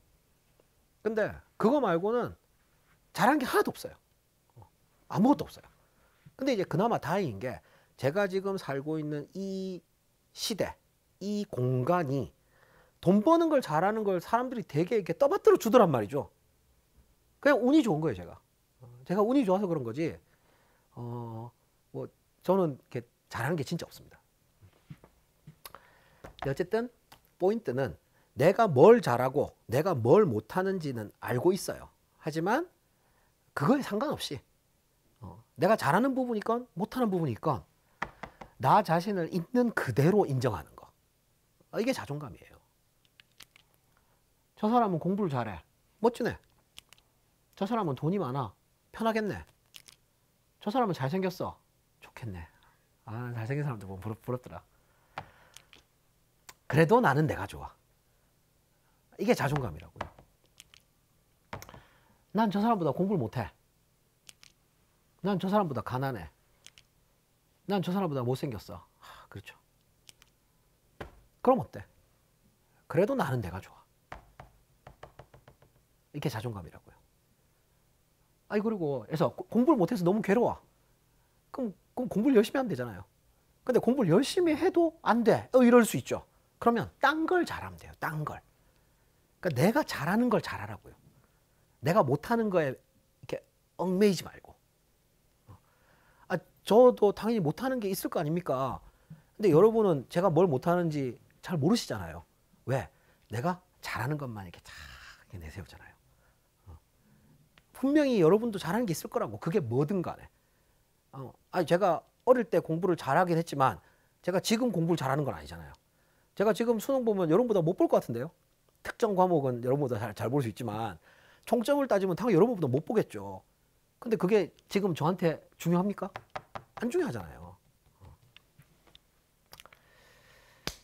근데 그거 말고는 잘한 게 하나도 없어요. 어, 아무것도 없어요. 근데 이제 그나마 다행인 게 제가 지금 살고 있는 이 시대, 이 공간이 돈 버는 걸 잘하는 걸 사람들이 되게 이렇게 떠받들어 주더란 말이죠. 그냥 운이 좋은 거예요, 제가. 어, 제가 운이 좋아서 그런 거지. 어, 뭐 저는 이렇게 잘하는 게 진짜 없습니다. 어쨌든 포인트는 내가 뭘 잘하고 내가 뭘 못하는지는 알고 있어요. 하지만 그거에 상관없이 어, 내가 잘하는 부분이건 못하는 부분이건 나 자신을 있는 그대로 인정하는 거. 어, 이게 자존감이에요. 저 사람은 공부를 잘해. 멋지네. 저 사람은 돈이 많아. 편하겠네. 저 사람은 잘생겼어. 좋겠네. 아, 잘생긴 사람들 보면 부럽, 부럽더라. 그래도 나는 내가 좋아. 이게 자존감이라고요. 난 저 사람보다 공부를 못해. 난 저 사람보다 가난해. 난 저 사람보다 못생겼어. 하, 그렇죠. 그럼 어때? 그래도 나는 내가 좋아. 이게 자존감이라고요. 아니 그리고 그래서 공부를 못해서 너무 괴로워. 그럼, 그럼 공부를 열심히 하면 되잖아요. 근데 공부를 열심히 해도 안 돼. 어, 이럴 수 있죠. 그러면 딴 걸 잘하면 돼요. 딴 걸. 그러니까 내가 잘하는 걸 잘하라고요. 내가 못하는 거에 이렇게 얽매이지 말고. 어. 아, 저도 당연히 못하는 게 있을 거 아닙니까? 근데 여러분은 제가 뭘 못하는지 잘 모르시잖아요. 왜? 내가 잘하는 것만 이렇게 쫙 내세우잖아요. 어. 분명히 여러분도 잘하는 게 있을 거라고. 그게 뭐든 간에. 어, 아니, 제가 어릴 때 공부를 잘하긴 했지만 제가 지금 공부를 잘하는 건 아니잖아요. 제가 지금 수능 보면 여러분보다 못 볼 것 같은데요. 특정 과목은 여러분보다 잘 볼 수 있지만 총점을 따지면 당연히 여러분보다 못 보겠죠. 근데 그게 지금 저한테 중요합니까? 안 중요하잖아요. 어.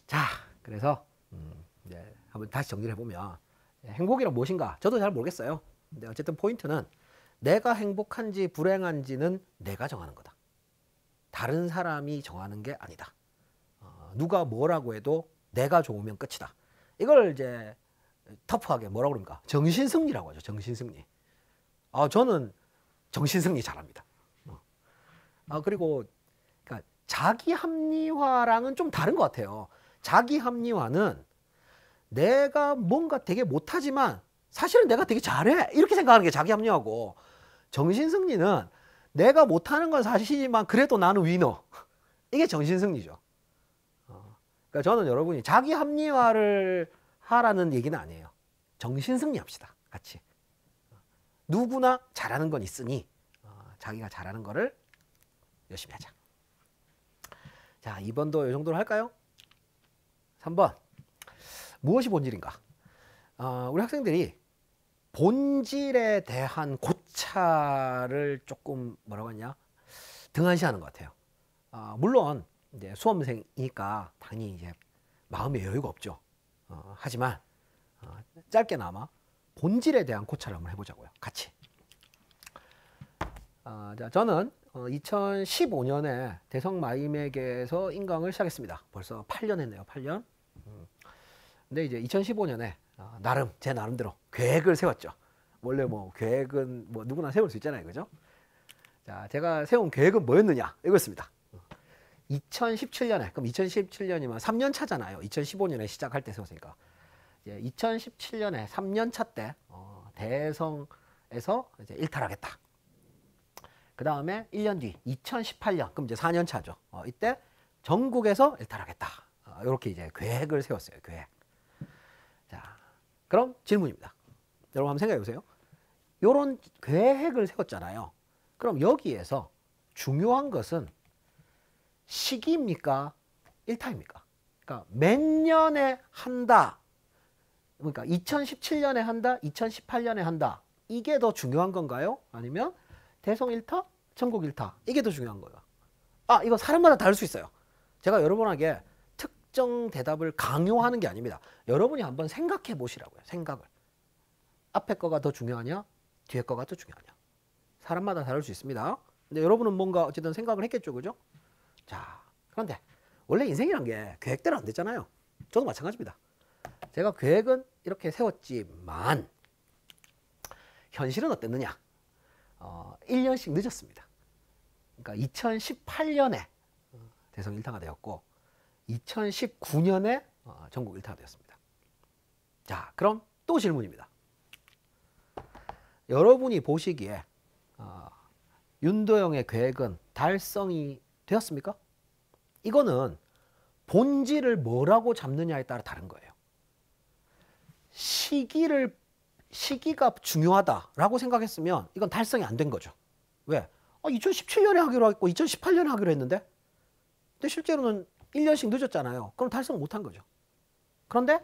자, 그래서 음, 네, 한번 다시 정리를 해보면 예, 행복이란 무엇인가? 저도 잘 모르겠어요. 근데 어쨌든 포인트는 내가 행복한지 불행한지는 내가 정하는 거다. 다른 사람이 정하는 게 아니다. 어, 누가 뭐라고 해도 내가 좋으면 끝이다. 이걸 이제 터프하게 뭐라 그럽니까? 정신승리라고 하죠. 정신승리. 아, 저는 정신승리 잘합니다. 어. 아, 그리고 그러니까 자기 합리화랑은 좀 다른 것 같아요. 자기 합리화는 내가 뭔가 되게 못하지만 사실은 내가 되게 잘해. 이렇게 생각하는 게 자기 합리화고 정신승리는 내가 못하는 건 사실이지만 그래도 나는 위너. 이게 정신승리죠. 어. 그러니까 저는 여러분이 자기 합리화를 하라는 얘기는 아니에요. 정신승리합시다. 같이. 누구나 잘하는 건 있으니 어, 자기가 잘하는 거를 열심히 하자. 자, 2번도 이 정도로 할까요? 3번. 무엇이 본질인가? 어, 우리 학생들이 본질에 대한 고찰을 조금 뭐라고 하냐? 등한시하는 것 같아요. 어, 물론 이제 수험생이니까 당연히 이제 마음의 여유가 없죠. 어, 하지만 어, 짧게나마 본질에 대한 고찰을 한번 해보자고요. 같이. 어, 자, 저는 2015년에 어, 대성 마임에게서 인강을 시작했습니다. 벌써 8년 했네요. 8년. 음. 근데 이제 2015년에 어, 나름 제 나름대로 계획을 세웠죠. 원래 뭐 계획은 뭐 누구나 세울 수 있잖아요. 그죠? 자, 제가 세운 계획은 뭐였느냐? 이거였습니다. 2017년에 그럼 2017년이면 3년 차잖아요. 2015년에 시작할 그러니까. 때 세웠으니까 이제 2017년에 3년 차때 어, 대성에서 이제 일탈하겠다. 그 다음에 1년 뒤 2018년 그럼 이제 4년 차죠. 어, 이때 전국에서 일탈하겠다. 어, 이렇게 이제 계획을 세웠어요. 계획. 자, 그럼 질문입니다. 여러분 한번 생각해 보세요. 이런 계획을 세웠잖아요. 그럼 여기에서 중요한 것은 시기입니까? 일타입니까? 그러니까 몇 년에 한다. 그러니까 2017년에 한다, 2018년에 한다. 이게 더 중요한 건가요? 아니면 대성 일타, 전국 일타. 이게 더 중요한 거예요. 아, 이거 사람마다 다를 수 있어요. 제가 여러분에게 특정 대답을 강요하는 게 아닙니다. 여러분이 한번 생각해 보시라고요. 생각을. 앞에 거가 더 중요하냐? 뒤에 거가 더 중요하냐? 사람마다 다를 수 있습니다. 근데 여러분은 뭔가 어쨌든 생각을 했겠죠. 그죠? 자, 그런데 원래 인생이란 게 계획대로 안 되잖아요. 저도 마찬가지입니다. 제가 계획은 이렇게 세웠지만 현실은 어땠느냐? 어, 1년씩 늦었습니다. 그러니까 2018년에 어, 대성 1타가 되었고 2019년에 어, 전국 1타가 되었습니다. 자, 그럼 또 질문입니다. 여러분이 보시기에 어, 윤도영의 계획은 달성이 되었습니까? 이거는 본질을 뭐라고 잡느냐에 따라 다른 거예요. 시기를 시기가 중요하다라고 생각했으면 이건 달성이 안 된 거죠. 왜? 아, 2017년에 하기로 했고 2018년에 하기로 했는데 근데 실제로는 1년씩 늦었잖아요. 그럼 달성 못 한 거죠. 그런데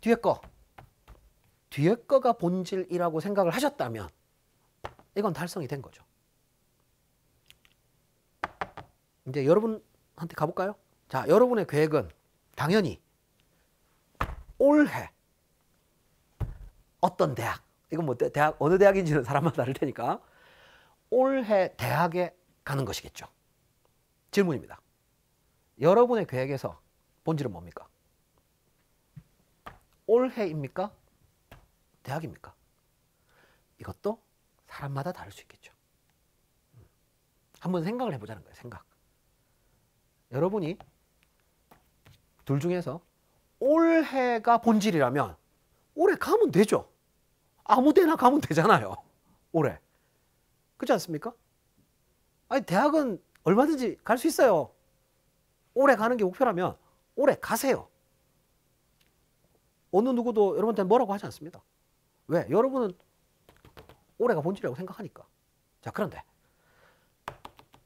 뒤에 거 뒤에 거가 본질이라고 생각을 하셨다면 이건 달성이 된 거죠. 이제 여러분한테 가볼까요? 자, 여러분의 계획은 당연히 올해 어떤 대학, 이건 뭐 대학, 어느 대학인지는 사람마다 다를 테니까 올해 대학에 가는 것이겠죠. 질문입니다. 여러분의 계획에서 본질은 뭡니까? 올해입니까? 대학입니까? 이것도 사람마다 다를 수 있겠죠. 음. 한번 생각을 해보자는 거예요, 생각. 여러분이 둘 중에서 올해가 본질이라면 올해 가면 되죠. 아무 데나 가면 되잖아요. 올해. 그렇지 않습니까? 아니 대학은 얼마든지 갈 수 있어요. 올해 가는 게 목표라면 올해 가세요. 어느 누구도 여러분한테 뭐라고 하지 않습니다. 왜? 여러분은 올해가 본질이라고 생각하니까. 자, 그런데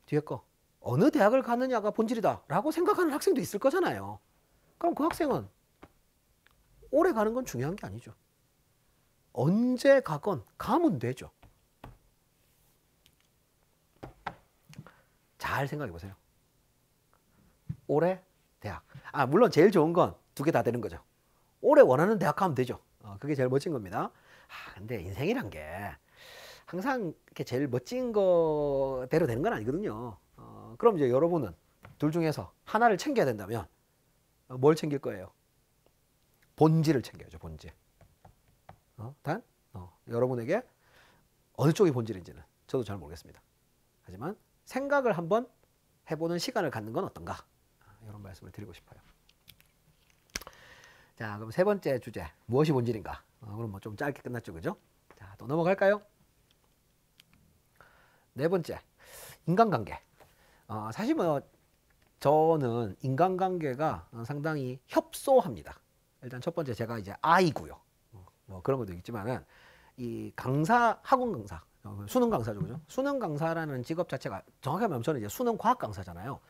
뒤에 거 어느 대학을 가느냐가 본질이다라고 생각하는 학생도 있을 거잖아요. 그럼 그 학생은 오래 가는 건 중요한 게 아니죠. 언제 가건 가면 되죠. 잘 생각해 보세요. 올해 대학. 아, 물론 제일 좋은 건 두 개 다 되는 거죠. 올해 원하는 대학 가면 되죠. 어, 그게 제일 멋진 겁니다. 아, 근데 인생이란 게 항상 이렇게 제일 멋진 거대로 되는 건 아니거든요. 그럼 이제 여러분은 둘 중에서 하나를 챙겨야 된다면 어, 뭘 챙길 거예요? 본질을 챙겨야죠. 본질. 어? 단 어, 여러분에게 어느 쪽이 본질인지는 저도 잘 모르겠습니다. 하지만 생각을 한번 해보는 시간을 갖는 건 어떤가 아, 이런 말씀을 드리고 싶어요. 자 그럼 세 번째 주제 무엇이 본질인가? 어, 그럼 뭐 좀 짧게 끝났죠, 그죠? 자또 넘어갈까요? 네 번째 인간관계. 아, 사실 뭐 저는 인간관계가 상당히 협소합니다. 일단 첫 번째 제가 이제 아이고요. 뭐 그런 것도 있지만은 이 강사 학원 강사 어, 그 수능 강사죠 그죠 수능 강사라는 직업 자체가 정확하면 저는 이제 수능 과학 강사잖아요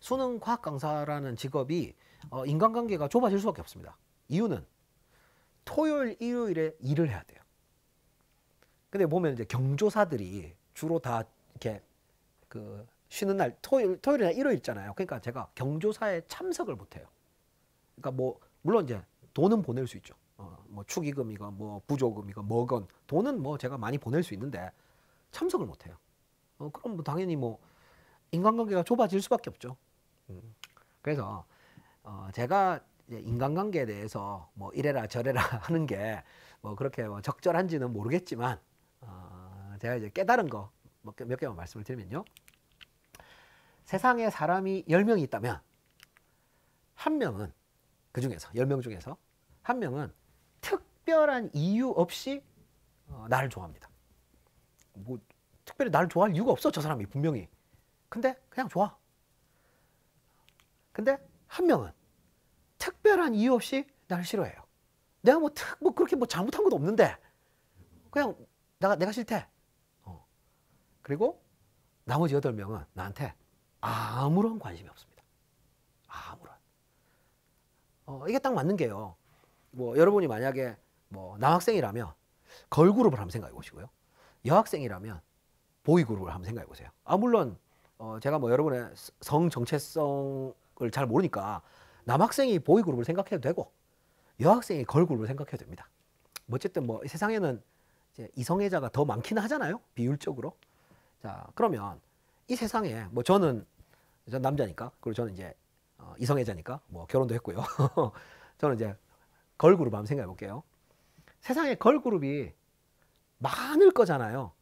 수능 과학 강사라는 직업이 어, 인간관계가 좁아질 수밖에 없습니다 이유는 토요일 일요일에 일을 해야 돼요 근데 보면 이제 경조사들이 주로 다 이렇게 그 쉬는 날 토요일 토요일이나 일요일 있잖아요. 그러니까 제가 경조사에 참석을 못 해요. 그러니까 뭐 물론 이제 돈은 보낼 수 있죠. 어, 뭐 축의금이건 뭐 부조금이건 뭐건 돈은 뭐 제가 많이 보낼 수 있는데 참석을 못 해요. 어, 그럼 뭐 당연히 뭐 인간관계가 좁아질 수밖에 없죠. 음. 그래서 어, 제가 이제 인간관계에 대해서 뭐 이래라 저래라 하는 게 뭐 그렇게 뭐 적절한지는 모르겠지만 어, 제가 이제 깨달은 거 몇 개만 말씀을 드리면요. 세상에 사람이 10명이 있다면 한 명은 그 중에서 10명 중에서 한 명은 특별한 이유 없이 어, 나를 좋아합니다. 뭐 특별히 나를 좋아할 이유가 없어 저 사람이 분명히. 근데 그냥 좋아. 근데 한 명은 특별한 이유 없이 나를 싫어해요. 내가 뭐특뭐 뭐 그렇게 뭐 잘못한 것도 없는데 그냥 내가 내가 싫대. 어. 그리고 나머지 여덟 명은 나한테 아무런 관심이 없습니다. 아무런. 어, 이게 딱 맞는 게요. 뭐 여러분이 만약에 뭐 남학생이라면 걸그룹을 한번 생각해 보시고요. 여학생이라면 보이그룹을 한번 생각해 보세요. 아 물론 어, 제가 뭐 여러분의 성 정체성을 잘 모르니까 남학생이 보이그룹을 생각해도 되고 여학생이 걸그룹을 생각해도 됩니다. 뭐 어쨌든 뭐 세상에는 이제 이성애자가 더많기 하잖아요. 비율적으로. 자 그러면 이 세상에 뭐 저는 전 남자니까 그리고 저는 이제 어, 이성애자니까 뭐 결혼도 했고요. 저는 이제 걸그룹 한번 생각해 볼게요. 세상에 걸그룹이 많을 거잖아요.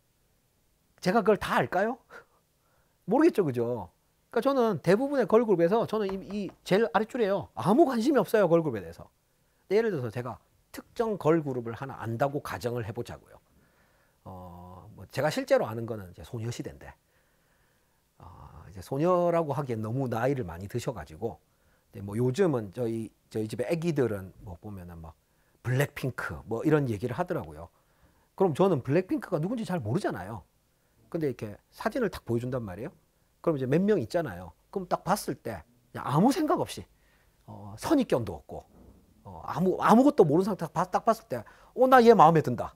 제가 그걸 다 알까요? 모르겠죠, 그죠? 그러니까 저는 대부분의 걸그룹에서 저는 이, 이 제일 아랫줄이에요. 아무 관심이 없어요, 걸그룹에 대해서. 예를 들어서 제가 특정 걸그룹을 하나 안다고 가정을 해보자고요. 어, 뭐 제가 실제로 아는 거는 이제 소녀시대인데 이제 소녀라고 하기엔 너무 나이를 많이 드셔가지고 뭐 요즘은 저희 저희 집에 아기들은 뭐 보면은 막 블랙핑크 뭐 이런 얘기를 하더라고요. 그럼 저는 블랙핑크가 누군지 잘 모르잖아요. 근데 이렇게 사진을 딱 보여준단 말이에요. 그럼 이제 몇 명 있잖아요. 그럼 딱 봤을 때 아무 생각 없이 어, 선입견도 없고 어, 아무 아무것도 모르는 상태 딱 봤을 때, 어나얘 마음에 든다.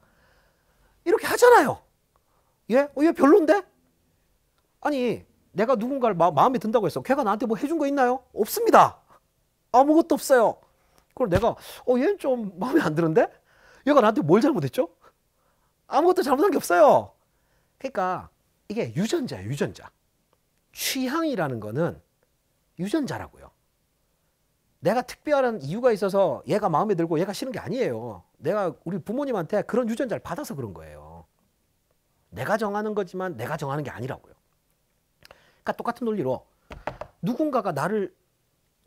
이렇게 하잖아요. 얘, 예? 어, 얘 별론데? 아니 내가 누군가를 마, 음에 든다고 해서 걔가 나한테 뭐 해준 거 있나요? 없습니다. 아무것도 없어요. 그걸 내가 어 얘는 좀 마음에 안 드는데? 얘가 나한테 뭘 잘못했죠? 아무것도 잘못한 게 없어요. 그러니까 이게 유전자예요, 유전자. 취향이라는 거는 유전자라고요. 내가 특별한 이유가 있어서 얘가 마음에 들고 얘가 싫은 게 아니에요. 내가 우리 부모님한테 그런 유전자를 받아서 그런 거예요. 내가 정하는 거지만 내가 정하는 게 아니라고요. 아까 똑같은 논리로 누군가가 나를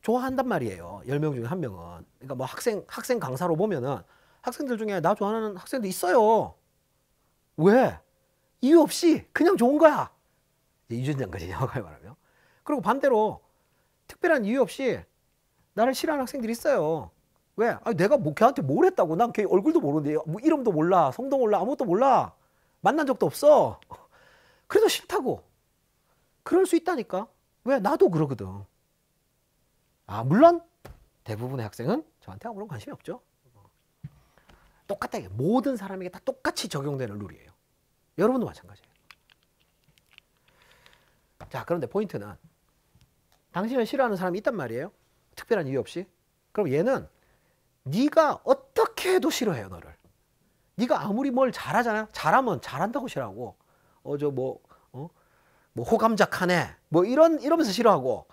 좋아한단 말이에요. 1 0명 중에 한 명은. 그러니까 뭐 학생 학생 강사로 보면은 학생들 중에 나 좋아하는 학생도 있어요. 왜? 이유 없이 그냥 좋은 거야. 이전장까지 영화가 게 말하면. 그리고 반대로 특별한 이유 없이 나를 싫어하는 학생들이 있어요. 왜? 아니, 내가 뭐 걔한테 뭘 했다고? 난 걔 얼굴도 모르는데 뭐 이름도 몰라, 성도 몰라, 아무것도 몰라. 만난 적도 없어. 그래도 싫다고. 그럴 수 있다니까. 왜? 나도 그러거든. 아, 물론 대부분의 학생은 저한테 아무런 관심이 없죠. 똑같다. 모든 사람에게 다 똑같이 적용되는 룰이에요. 여러분도 마찬가지예요. 자, 그런데 포인트는 당신을 싫어하는 사람이 있단 말이에요. 특별한 이유 없이. 그럼 얘는 네가 어떻게 해도 싫어해요, 너를. 네가 아무리 뭘 잘하잖아. 잘하면 잘한다고 싫어하고 어저뭐 뭐 호감작하네 뭐 이런 이러면서 싫어하고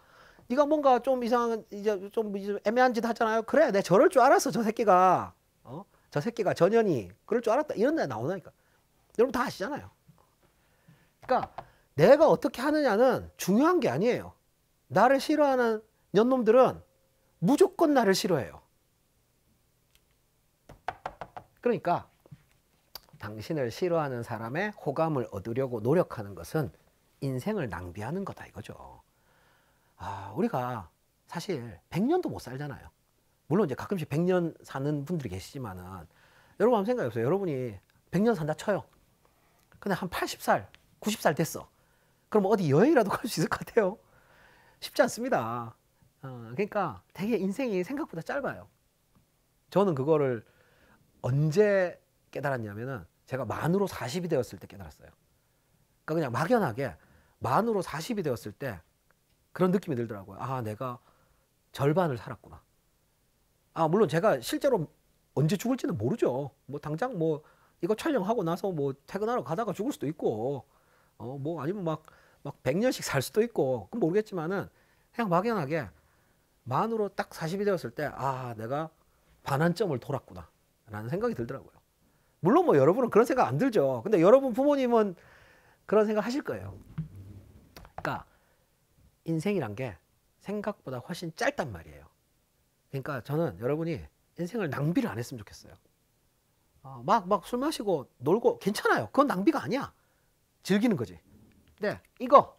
네가 뭔가 좀 이상한 이제 좀 애매한 짓 하잖아요 그래 내 저럴 줄 알았어 저 새끼가 어? 저 새끼가 전현이 그럴 줄 알았다 이런 데 나오니까 여러분 다 아시잖아요 그러니까 내가 어떻게 하느냐는 중요한 게 아니에요 나를 싫어하는 년놈들은 무조건 나를 싫어해요 그러니까 당신을 싫어하는 사람의 호감을 얻으려고 노력하는 것은 인생을 낭비하는 거다 이거죠. 아, 우리가 사실 100년도 못 살잖아요. 물론 이제 가끔씩 100년 사는 분들이 계시지만은 여러분 한번 생각해 보세요. 여러분이 100년 산다 쳐요. 근데 한 80살, 90살 됐어. 그럼 어디 여행이라도 갈 수 있을 것 같아요? 쉽지 않습니다. 어, 그러니까 되게 인생이 생각보다 짧아요. 저는 그거를 언제 깨달았냐면은 제가 만으로 40이 되었을 때 깨달았어요. 그러니까 그냥 막연하게 만으로 40이 되었을 때 그런 느낌이 들더라고요. 아, 내가 절반을 살았구나. 아, 물론 제가 실제로 언제 죽을지는 모르죠. 뭐 당장 뭐 이거 촬영하고 나서 뭐 퇴근하러 가다가 죽을 수도 있고 어뭐 아니면 막막 100년씩 살 수도 있고 그건 모르겠지만은 그냥 막연하게 만으로 딱 40이 되었을 때 아, 내가 반환점을 돌았구나. 라는 생각이 들더라고요. 물론 뭐 여러분은 그런 생각 안 들죠. 근데 여러분 부모님은 그런 생각 하실 거예요. 그러니까 인생이란 게 생각보다 훨씬 짧단 말이에요. 그러니까 저는 여러분이 인생을 낭비를 안 했으면 좋겠어요. 어, 막막 술 마시고 놀고 괜찮아요. 그건 낭비가 아니야. 즐기는 거지. 네, 이거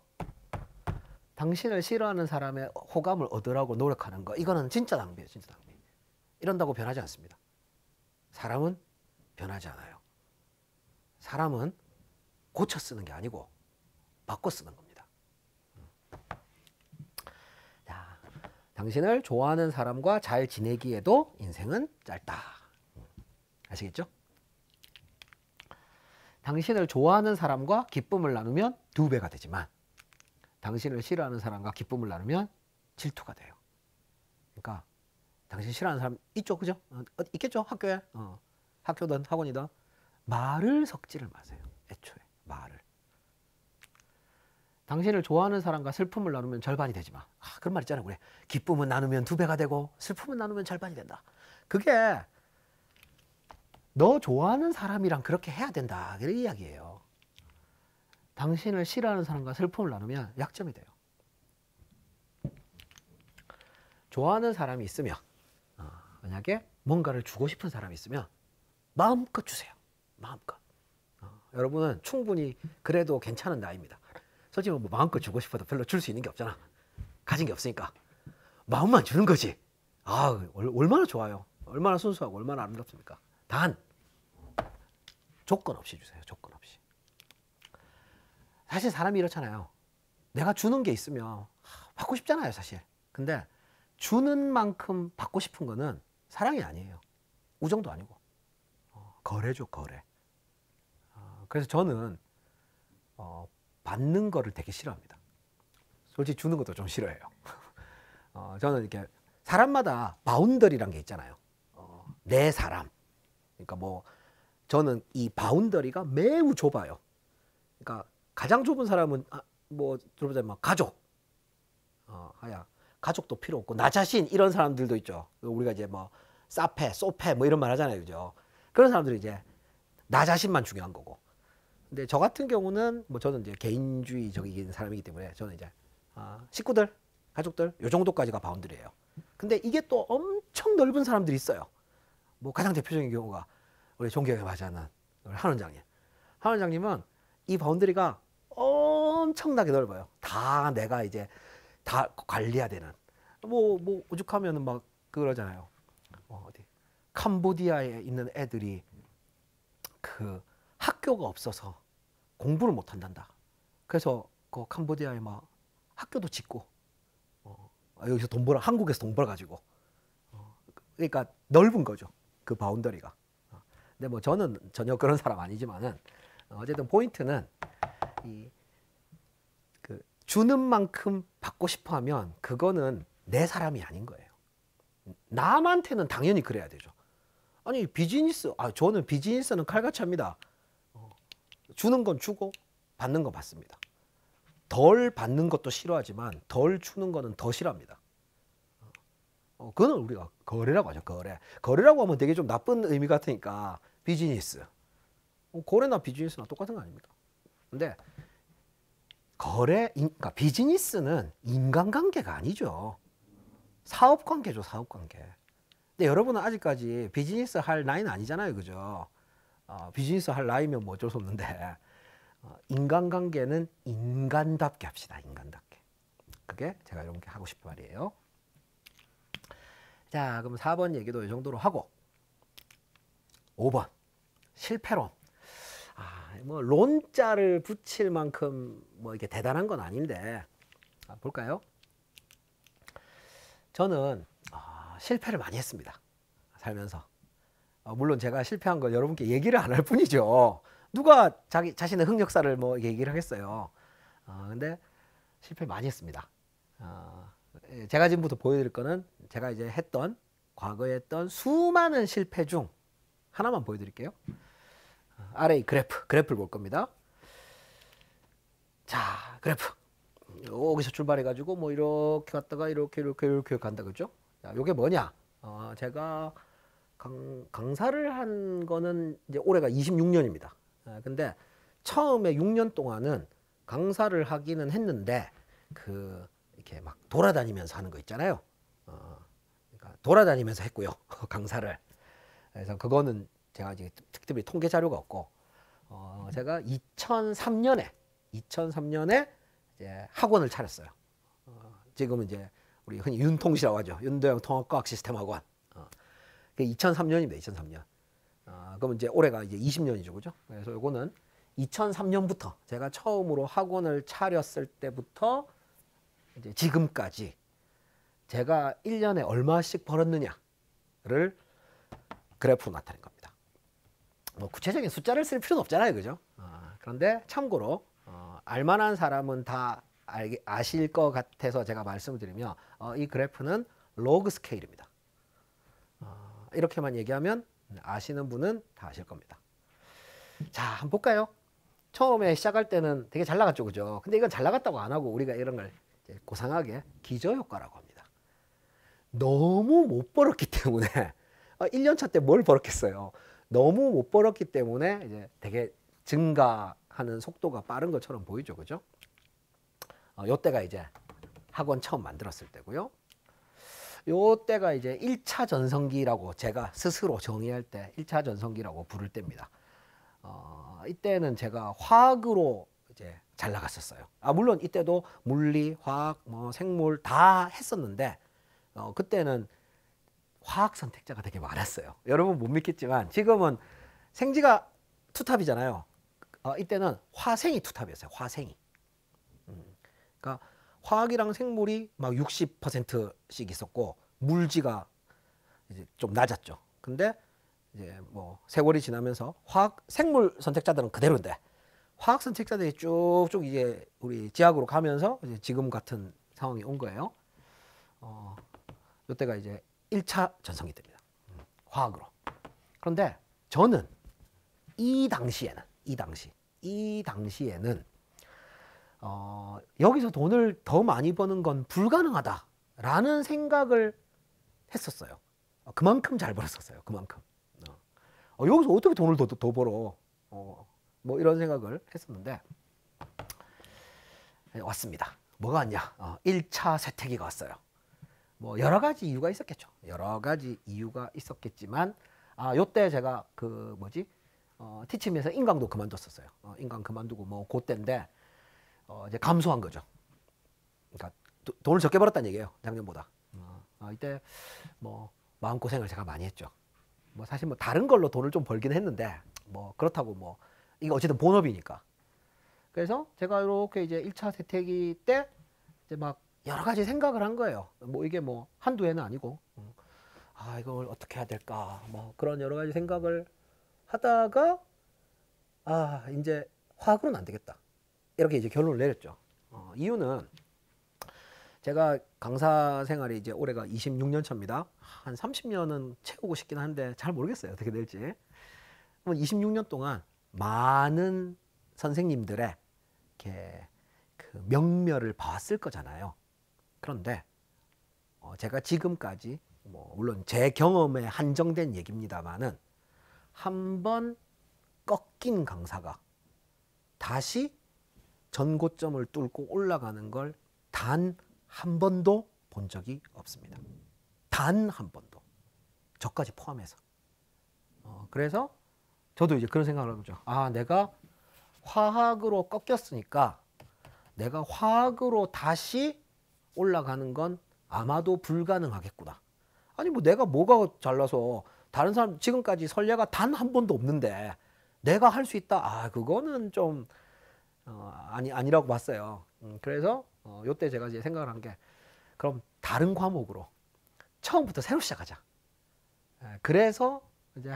당신을 싫어하는 사람의 호감을 얻으라고 노력하는 거 이거는 진짜 낭비예요. 진짜 낭비. 이런다고 변하지 않습니다. 사람은 변하지 않아요. 사람은 고쳐 쓰는 게 아니고 바꿔 쓰는 겁니다. 당신을 좋아하는 사람과 잘 지내기에도 인생은 짧다. 아시겠죠? 당신을 좋아하는 사람과 기쁨을 나누면 두 배가 되지만 당신을 싫어하는 사람과 기쁨을 나누면 질투가 돼요. 그러니까 당신 싫어하는 사람 있죠, 그죠? 어, 어 있겠죠, 학교에. 어, 학교든 학원이든 말을 섞지를 마세요. 애초에 말을. 당신을 좋아하는 사람과 슬픔을 나누면 절반이 되지만 아, 그런 말 있잖아요. 그래. 기쁨은 나누면 두 배가 되고 슬픔은 나누면 절반이 된다. 그게 너 좋아하는 사람이랑 그렇게 해야 된다. 그런 이야기예요. 당신을 싫어하는 사람과 슬픔을 나누면 약점이 돼요. 좋아하는 사람이 있으면 어, 만약에 뭔가를 주고 싶은 사람이 있으면 마음껏 주세요. 마음껏. 어, 여러분은 충분히 그래도 괜찮은 나이입니다. 솔직히 뭐 마음껏 주고 싶어도 별로 줄 수 있는 게 없잖아. 가진 게 없으니까. 마음만 주는 거지. 아, 얼마나 좋아요. 얼마나 순수하고 얼마나 아름답습니까? 단, 조건 없이 주세요. 조건 없이. 사실 사람이 이렇잖아요. 내가 주는 게 있으면 받고 싶잖아요, 사실. 근데 주는 만큼 받고 싶은 거는 사랑이 아니에요. 우정도 아니고. 어, 거래죠, 거래. 어, 그래서 저는 어, 받는 거를 되게 싫어합니다. 솔직히 주는 것도 좀 싫어해요. 어, 저는 이렇게 사람마다 바운더리란 게 있잖아요. 어, 내 사람. 그러니까 뭐 저는 이 바운더리가 매우 좁아요. 그러니까 가장 좁은 사람은 아, 뭐 들어보자면 뭐 가족. 어, 하야 가족도 필요 없고 나 자신 이런 사람들도 있죠. 우리가 이제 뭐 사페, 소페 뭐 이런 말 하잖아요. 그죠? 그런 사람들이 이제 나 자신만 중요한 거고 근데 저 같은 경우는 뭐 저는 이제 개인주의적인 사람이기 때문에 저는 이제 아, 식구들, 가족들 요 정도까지가 바운드리예요. 근데 이게 또 엄청 넓은 사람들이 있어요. 뭐 가장 대표적인 경우가 우리 존경에 맞이하는 한 원장님. 한 원장님은 이 바운드리가 엄청나게 넓어요. 다 내가 이제 다 관리해야 되는. 뭐, 뭐, 오죽하면은 막 그러잖아요. 뭐 어디. 캄보디아에 있는 애들이 그 학교가 없어서 공부를 못 한단다. 그래서 그 캄보디아에 막 학교도 짓고 어, 아, 여기서 돈 벌어 한국에서 돈 벌어 가지고 어, 그러니까 넓은 거죠 그 바운더리가. 어, 근데 뭐 저는 전혀 그런 사람 아니지만은 어쨌든 포인트는 이 그 주는 만큼 받고 싶어하면 그거는 내 사람이 아닌 거예요. 남한테는 당연히 그래야 되죠. 아니 비즈니스 아 저는 비즈니스는 칼같이 합니다. 주는 건 주고 받는 건 받습니다. 덜 받는 것도 싫어하지만 덜 주는 거는 더 싫어합니다. 어, 그거는 우리가 거래라고 하죠. 거래. 거래라고 하면 되게 좀 나쁜 의미 같으니까 비즈니스. 어, 거래나 비즈니스나 똑같은 거 아닙니까? 근데 거래, 그러니까 비즈니스는 인간관계가 아니죠. 사업관계죠, 사업관계. 근데 여러분은 아직까지 비즈니스 할 나이는 아니잖아요, 그죠? 어, 비즈니스 할 나이면 뭐 어쩔 수 없는데 어, 인간관계는 인간답게 합시다. 인간답게. 그게 제가 이런 게 하고 싶은 말이에요. 자 그럼 4번 얘기도 이 정도로 하고 5번 실패론. 아, 뭐 론자를 붙일 만큼 뭐 이게 대단한 건 아닌데 아, 볼까요? 저는 어, 실패를 많이 했습니다. 살면서 어, 물론 제가 실패한 걸 여러분께 얘기를 안 할 뿐이죠. 누가 자기 자신의 흑역사를 뭐 얘기를 하겠어요. 어, 근데 실패 많이 했습니다. 어, 예, 제가 지금부터 보여드릴 거는 제가 이제 했던 과거에 했던 수많은 실패 중 하나만 보여드릴게요. 어, 아래 그래프 그래프를 볼 겁니다. 자 그래프 여기서 출발해 가지고 뭐 이렇게 갔다가 이렇게 이렇게 이렇게 간다 그죠? 자, 요게 뭐냐? 어, 제가 강, 사를한 거는 이제 올해가 26년입니다. 아, 근데 처음에 6년 동안은 강사를 하기는 했는데 그 이렇게 막 돌아다니면서 하는 거 있잖아요. 어, 그러니까 돌아다니면서 했고요 강사를. 그래서 그거는 제가 아직 특별히 통계 자료가 없고 어, 제가 2003년에 2003년에 이제 학원을 차렸어요. 어, 지금은 이제 우리 흔히 윤통시라고 하죠. 윤도영 통합과학 시스템 학원. 그 2003년입니다. 2003년. 아, 그럼 이제 올해가 이제 20년이죠. 그죠? 그래서 요거는 2003년부터 제가 처음으로 학원을 차렸을 때부터 이제 지금까지 제가 1년에 얼마씩 벌었느냐를 그래프로 나타낸 겁니다. 뭐 구체적인 숫자를 쓸 필요는 없잖아요. 그죠? 아, 그런데 참고로 어, 알만한 사람은 다 알, 아실 것 같아서 제가 말씀 드리며 어, 이 그래프는 로그 스케일입니다. 이렇게만 얘기하면 아시는 분은 다 아실 겁니다. 자, 한번 볼까요? 처음에 시작할 때는 되게 잘 나갔죠, 그죠? 근데 이건 잘 나갔다고 안 하고 우리가 이런 걸 고상하게 기저효과라고 합니다. 너무 못 벌었기 때문에 1년차 어, 때뭘 벌었겠어요? 너무 못 벌었기 때문에 이제 되게 증가하는 속도가 빠른 것처럼 보이죠, 그죠? 어, 요때가 이제 학원 처음 만들었을 때고요. 요때가 이제 1차 전성기라고 제가 스스로 정의할 때 1차 전성기라고 부를 때입니다. 어, 이때는 제가 화학으로 이제 잘 나갔었어요. 아, 물론 이때도 물리, 화학, 뭐 생물 다 했었는데 어, 그때는 화학 선택자가 되게 많았어요. 여러분 못 믿겠지만 지금은 생지가 투탑이잖아요. 어, 이때는 화생이 투탑이었어요. 화생이. 음, 그러니까 화학이랑 생물이 막 60%씩 있었고 물지가 이제 좀 낮았죠. 근데 이제 뭐 세월이 지나면서 화학 생물 선택자들은 그대로인데 화학 선택자들이 쭉쭉 이제 우리 지학으로 가면서 이제 지금 같은 상황이 온 거예요. 어, 이때가 이제 1차 전성기 때입니다. 음, 화학으로. 그런데 저는 이 당시에는 이 당시 이 당시에는 어, 여기서 돈을 더 많이 버는 건 불가능하다라는 생각을 했었어요. 어, 그만큼 잘 벌었었어요. 그만큼. 어. 어, 여기서 어떻게 돈을 더, 더 벌어? 어, 뭐 이런 생각을 했었는데 네, 왔습니다. 뭐가 왔냐? 어, 1차 세태기가 왔어요. 뭐 여러 가지 이유가 있었겠죠. 여러 가지 이유가 있었겠지만 아, 요때 제가 그 뭐지? 어, 티침에서 인강도 그만뒀었어요. 어, 인강 그만두고 뭐 그때인데 어, 이제 감소한 거죠. 그러니까 도, 돈을 적게 벌었다는 얘기예요. 작년보다. 어, 어 이때 뭐 마음 고생을 제가 많이 했죠. 뭐 사실 뭐 다른 걸로 돈을 좀 벌긴 했는데 뭐 그렇다고 뭐 이게 어쨌든 본업이니까. 그래서 제가 이렇게 이제 1차 세태기 때 이제 막 여러 가지 생각을 한 거예요. 뭐 이게 뭐 한두 해는 아니고 음. 아 이걸 어떻게 해야 될까 뭐 그런 여러 가지 생각을 하다가 아 이제 화학으로는 안 되겠다. 이렇게 이제 결론을 내렸죠. 어, 이유는 제가 강사 생활이 이제 올해가 26년 차입니다. 한 30년은 채우고 싶긴 한데 잘 모르겠어요. 어떻게 될지. 26년 동안 많은 선생님들의 이렇게 그 명멸을 봤을 거잖아요. 그런데 어 제가 지금까지 뭐 물론 제 경험에 한정된 얘기입니다만은 한 번 꺾인 강사가 다시 전고점을 뚫고 올라가는 걸 단 한 번도 본 적이 없습니다. 단 한 번도. 저까지 포함해서. 어, 그래서 저도 이제 그런 생각을 하죠. 아, 내가 화학으로 꺾였으니까 내가 화학으로 다시 올라가는 건 아마도 불가능하겠구나. 아니 뭐 내가 뭐가 잘나서 다른 사람 지금까지 설례가 단 한 번도 없는데 내가 할 수 있다. 아, 그거는 좀 어, 아니 아니라고 봤어요. 음, 그래서 어, 요때 제가 이제 생각을 한 게 그럼 다른 과목으로 처음부터 새로 시작하자. 에, 예, 그래서 이제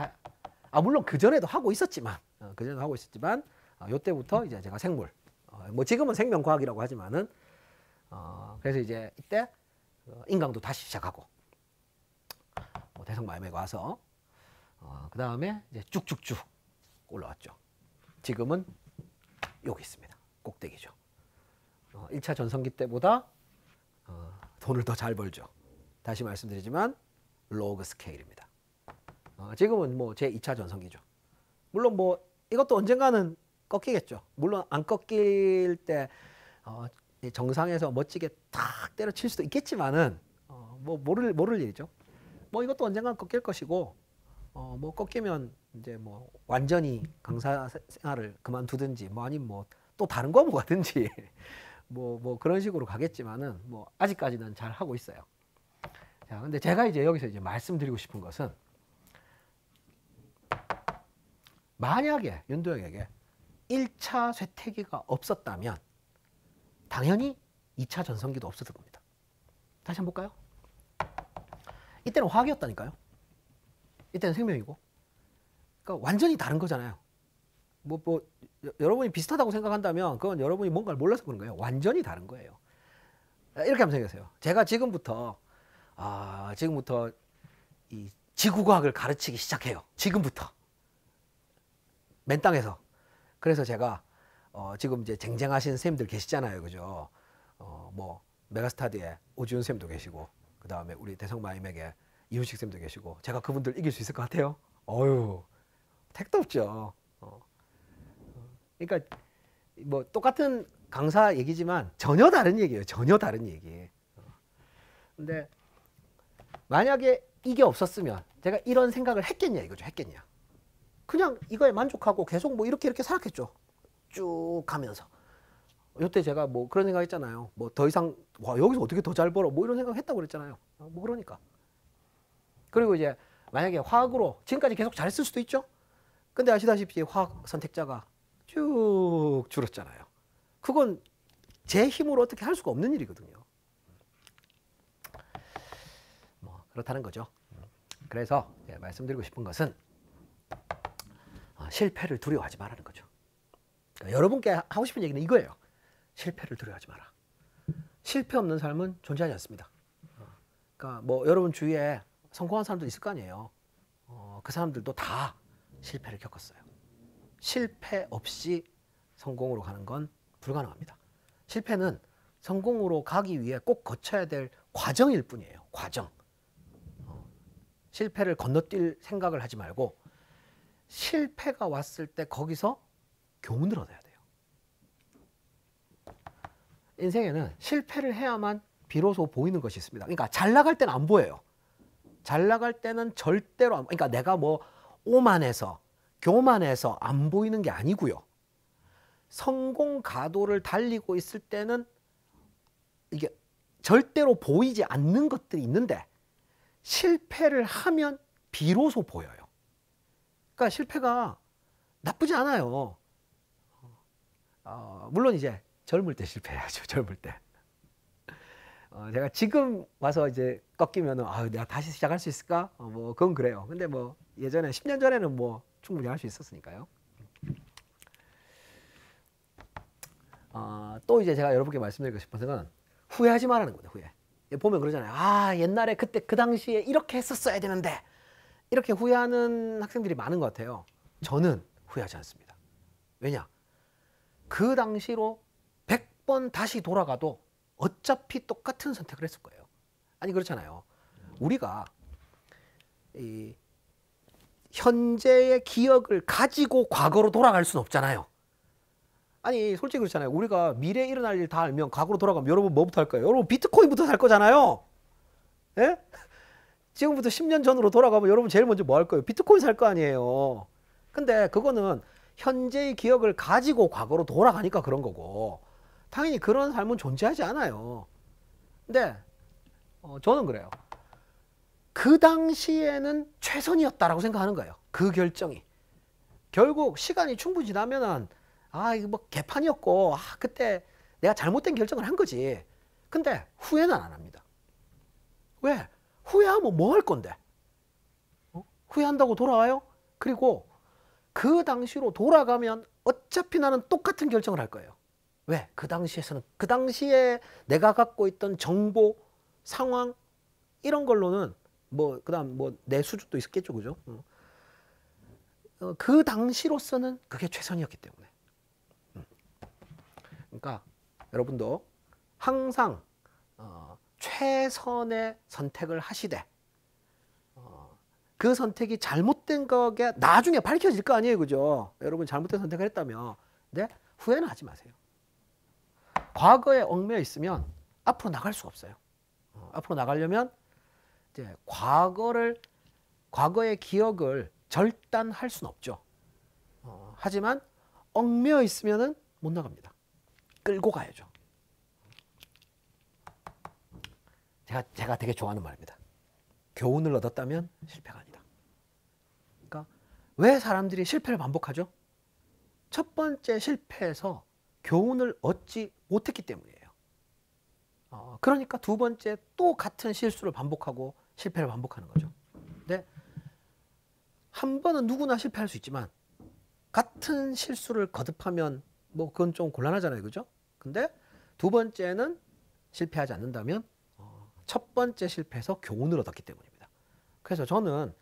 아 물론 그 전에도 하고 있었지만 어, 그 전에 하고 있었지만 어, 요때부터 이제 제가 생물 어, 뭐 지금은 생명과학이라고 하지만은 어, 그래서 이제 이때 어, 인강도 다시 시작하고 뭐 대성 마이맥 와서 어, 그 다음에 이제 쭉쭉쭉 올라왔죠. 지금은 여기 있습니다. 꼭대기죠. 어, 1차 전성기 때보다 어, 돈을 더 잘 벌죠. 다시 말씀드리지만 로그 스케일입니다. 어, 지금은 뭐 제 2차 전성기죠. 물론 뭐 이것도 언젠가는 꺾이겠죠. 물론 안 꺾일 때 어, 정상에서 멋지게 탁 때려칠 수도 있겠지만은 어, 뭐 모를 모를 일이죠. 뭐 이것도 언젠간 꺾일 것이고 어, 뭐 꺾이면 이제 뭐 완전히 강사 생활을 그만두든지 뭐 아니면 뭐 또 다른 거뭐 가든지 뭐, 뭐 그런 식으로 가겠지만은 뭐 아직까지는 잘 하고 있어요. 자, 근데 제가 이제 여기서 이제 말씀드리고 싶은 것은 만약에 윤도영에게 1차 쇠퇴기가 없었다면 당연히 2차 전성기도 없었을 겁니다. 다시 한 번 볼까요? 이때는 화학이었다니까요. 일단 생명이고. 그러니까 완전히 다른 거잖아요. 뭐, 뭐, 여러분이 비슷하다고 생각한다면 그건 여러분이 뭔가를 몰라서 그런 거예요. 완전히 다른 거예요. 이렇게 한번 생각하세요. 제가 지금부터, 아, 지금부터 이 지구과학을 가르치기 시작해요. 지금부터. 맨 땅에서. 그래서 제가 어, 지금 이제 쟁쟁하신 쌤들 계시잖아요. 그죠? 어, 뭐, 메가스타디에 오지훈 쌤도 계시고, 그 다음에 우리 대성 마임에게 이윤식 쌤도 계시고 제가 그분들 이길 수 있을 것 같아요? 어유 택도 없죠. 어. 어. 그러니까 뭐 똑같은 강사 얘기지만 전혀 다른 얘기예요. 전혀 다른 얘기. 어. 근데 만약에 이게 없었으면 제가 이런 생각을 했겠냐 이거죠. 했겠냐. 그냥 이거에 만족하고 계속 뭐 이렇게 이렇게 생각했죠쭉 가면서. 요 때 제가 뭐 그런 생각 했잖아요. 뭐 더 이상 와 여기서 어떻게 더 잘 벌어 뭐 이런 생각 했다고 그랬잖아요. 어, 뭐 그러니까. 그리고 이제 만약에 화학으로 지금까지 계속 잘했을 수도 있죠. 근데 아시다시피 화학 선택자가 쭉 줄었잖아요. 그건 제 힘으로 어떻게 할 수가 없는 일이거든요. 뭐 그렇다는 거죠. 그래서 예, 말씀드리고 싶은 것은 어, 실패를 두려워하지 말라는 거죠. 그러니까 여러분께 하고 싶은 얘기는 이거예요. 실패를 두려워하지 마라. 실패 없는 삶은 존재하지 않습니다. 어, 그러니까 뭐 여러분 주위에 성공한 사람도 있을 거 아니에요. 어, 그 사람들도 다 실패를 겪었어요. 실패 없이 성공으로 가는 건 불가능합니다. 실패는 성공으로 가기 위해 꼭 거쳐야 될 과정일 뿐이에요. 과정. 어, 실패를 건너뛸 생각을 하지 말고 실패가 왔을 때 거기서 교훈을 얻어야 돼요. 인생에는 실패를 해야만 비로소 보이는 것이 있습니다. 그러니까 잘 나갈 때안 보여요. 잘 나갈 때는 절대로 안, 그러니까 내가 뭐 오만해서 교만해서 안 보이는 게 아니고요. 성공 가도를 달리고 있을 때는 이게 절대로 보이지 않는 것들이 있는데 실패를 하면 비로소 보여요. 그러니까 실패가 나쁘지 않아요. 어, 물론 이제 젊을 때 실패해야죠. 젊을 때. 어, 제가 지금 와서 이제 꺾이면은 아 내가 다시 시작할 수 있을까? 어, 뭐 그건 그래요. 근데 뭐 예전에 10년 전에는 뭐 충분히 할 수 있었으니까요. 어, 또 이제 제가 여러분께 말씀드리고 싶은 생각은 후회하지 말라는 거예요. 후회. 보면 그러잖아요. 아 옛날에 그때 그 당시에 이렇게 했었어야 되는데 이렇게 후회하는 학생들이 많은 것 같아요. 저는 후회하지 않습니다. 왜냐? 그 당시로 100번 다시 돌아가도 어차피 똑같은 선택을 했을 거예요. 아니 그렇잖아요. 우리가 이 현재의 기억을 가지고 과거로 돌아갈 수는 없잖아요. 아니 솔직히 그렇잖아요. 우리가 미래에 일어날 일 다 알면 과거로 돌아가면 여러분 뭐부터 할까요? 여러분 비트코인부터 살 거잖아요. 예? 지금부터 10년 전으로 돌아가면 여러분 제일 먼저 뭐 할 거예요? 비트코인 살 거 아니에요. 근데 그거는 현재의 기억을 가지고 과거로 돌아가니까 그런 거고 당연히 그런 삶은 존재하지 않아요. 근데 어, 저는 그래요. 그 당시에는 최선이었다라고 생각하는 거예요. 그 결정이. 결국 시간이 충분히 지나면은 아 이거 뭐 개판이었고 아 그때 내가 잘못된 결정을 한 거지. 근데 후회는 안 합니다. 왜? 후회하면 뭐 할 건데? 어? 후회한다고 돌아와요? 그리고 그 당시로 돌아가면 어차피 나는 똑같은 결정을 할 거예요. 왜? 그 당시에서는 그 당시에 내가 갖고 있던 정보, 상황 이런 걸로는 뭐 그다음 뭐 내 수준도 있었겠죠, 그죠? 어. 어, 그 당시로서는 그게 최선이었기 때문에. 음. 그러니까 여러분도 항상 어, 최선의 선택을 하시되 그 선택이 잘못된 거게 나중에 밝혀질 거 아니에요, 그죠? 여러분 잘못된 선택을 했다면, 근 후회는 하지 마세요. 과거에 얽매여 있으면 앞으로 나갈 수가 없어요. 어, 앞으로 나가려면 이제 과거를 과거의 기억을 절단할 수는 없죠. 어, 하지만 얽매여 있으면은 못 나갑니다. 끌고 가야죠. 제가 제가 되게 좋아하는 말입니다. 교훈을 얻었다면 실패가 아니다. 그러니까 왜 사람들이 실패를 반복하죠? 첫 번째 실패에서 교훈을 얻지 못했기 때문이에요. 어, 그러니까 두 번째 또 같은 실수를 반복하고 실패를 반복하는 거죠. 근데 한 번은 누구나 실패할 수 있지만 같은 실수를 거듭하면 뭐 그건 좀 곤란하잖아요. 그죠? 근데 두 번째는 실패하지 않는다면 어, 첫 번째 실패에서 교훈을 얻었기 때문입니다. 그래서 저는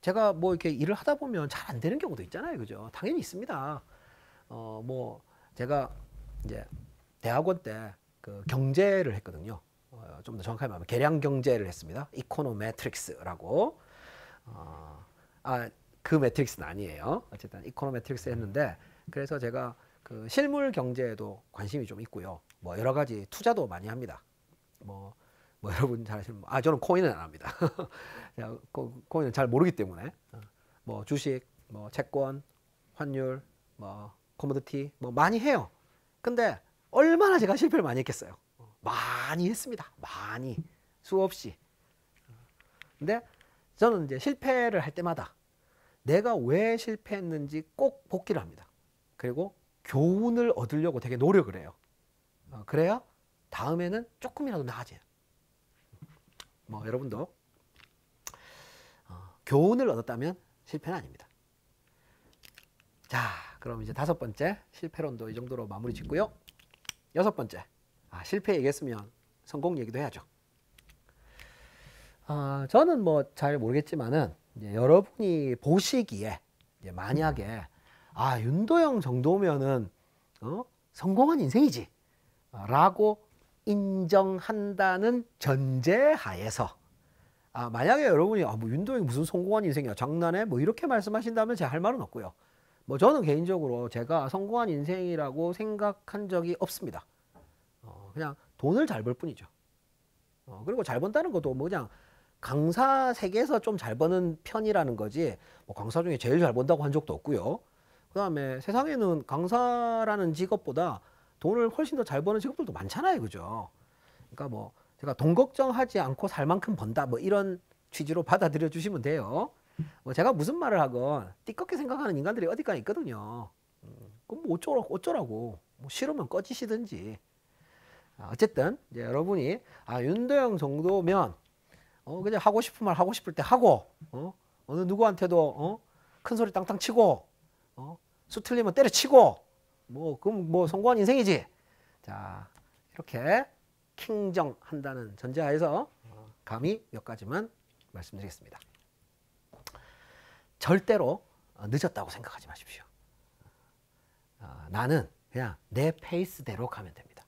제가 뭐 이렇게 일을 하다 보면 잘 안 되는 경우도 있잖아요. 그죠? 당연히 있습니다. 어, 뭐 제가 이제 대학원 때 그 경제를 했거든요. 어, 좀 더 정확하게 말하면 계량 경제를 했습니다. 이코노매트릭스라고 어, 아, 그 매트릭스는 아니에요. 어쨌든 이코노매트릭스 음. 했는데 그래서 제가 그 실물 경제에도 관심이 좀 있고요. 뭐 여러 가지 투자도 많이 합니다. 뭐, 뭐 여러분 잘 아시는 아 저는 코인은 안 합니다. 코, 코인은 잘 모르기 때문에 어, 뭐 주식, 뭐 채권, 환율, 뭐 코모디티 뭐 많이 해요. 근데 얼마나 제가 실패를 많이 했겠어요. 많이 했습니다. 많이 수없이. 근데 저는 이제 실패를 할 때마다 내가 왜 실패했는지 꼭 복기를 합니다. 그리고 교훈을 얻으려고 되게 노력을 해요. 어, 그래야 다음에는 조금이라도 나아져요. 뭐 여러분도 어, 교훈을 얻었다면 실패는 아닙니다. 자, 그럼 이제 다섯 번째 실패론도 이 정도로 마무리 짓고요. 여섯 번째 아, 실패 얘기했으면 성공 얘기도 해야죠. 아, 저는 뭐 잘 모르겠지만은 이제 여러분이 보시기에 이제 만약에 아 윤도영 정도면은 어? 성공한 인생이지 라고 인정한다는 전제하에서 아 만약에 여러분이 아 뭐 윤도영이 무슨 성공한 인생이야 장난해 뭐 이렇게 말씀하신다면 제가 할 말은 없고요 뭐 저는 개인적으로 제가 성공한 인생이라고 생각한 적이 없습니다. 어, 그냥 돈을 잘 벌 뿐이죠. 어, 그리고 잘 번다는 것도 뭐 그냥 강사 세계에서 좀 잘 버는 편이라는 거지 뭐 강사 중에 제일 잘 번다고 한 적도 없고요. 그다음에 세상에는 강사라는 직업보다 돈을 훨씬 더 잘 버는 직업들도 많잖아요. 그죠? 그러니까 뭐 제가 돈 걱정하지 않고 살 만큼 번다 뭐 이런 취지로 받아들여 주시면 돼요. 뭐 제가 무슨 말을 하건 띠껍게 생각하는 인간들이 어디까지 있거든요. 그럼 뭐 어쩌라고, 어쩌라고. 뭐 싫으면 꺼지시든지. 아, 어쨌든 이제 여러분이 아 윤도영 정도면 어 그냥 하고 싶은 말 하고 싶을 때 하고 어 어느 누구한테도 어큰 소리 땅땅 치고 어수 틀리면 때려치고 뭐 그럼 뭐 성공한 인생이지 자 이렇게 킹정한다는 전제하에서 감히 몇 가지만 말씀드리겠습니다. 절대로 어, 늦었다고 생각하지 마십시오. 어, 나는 그냥 내 페이스대로 가면 됩니다.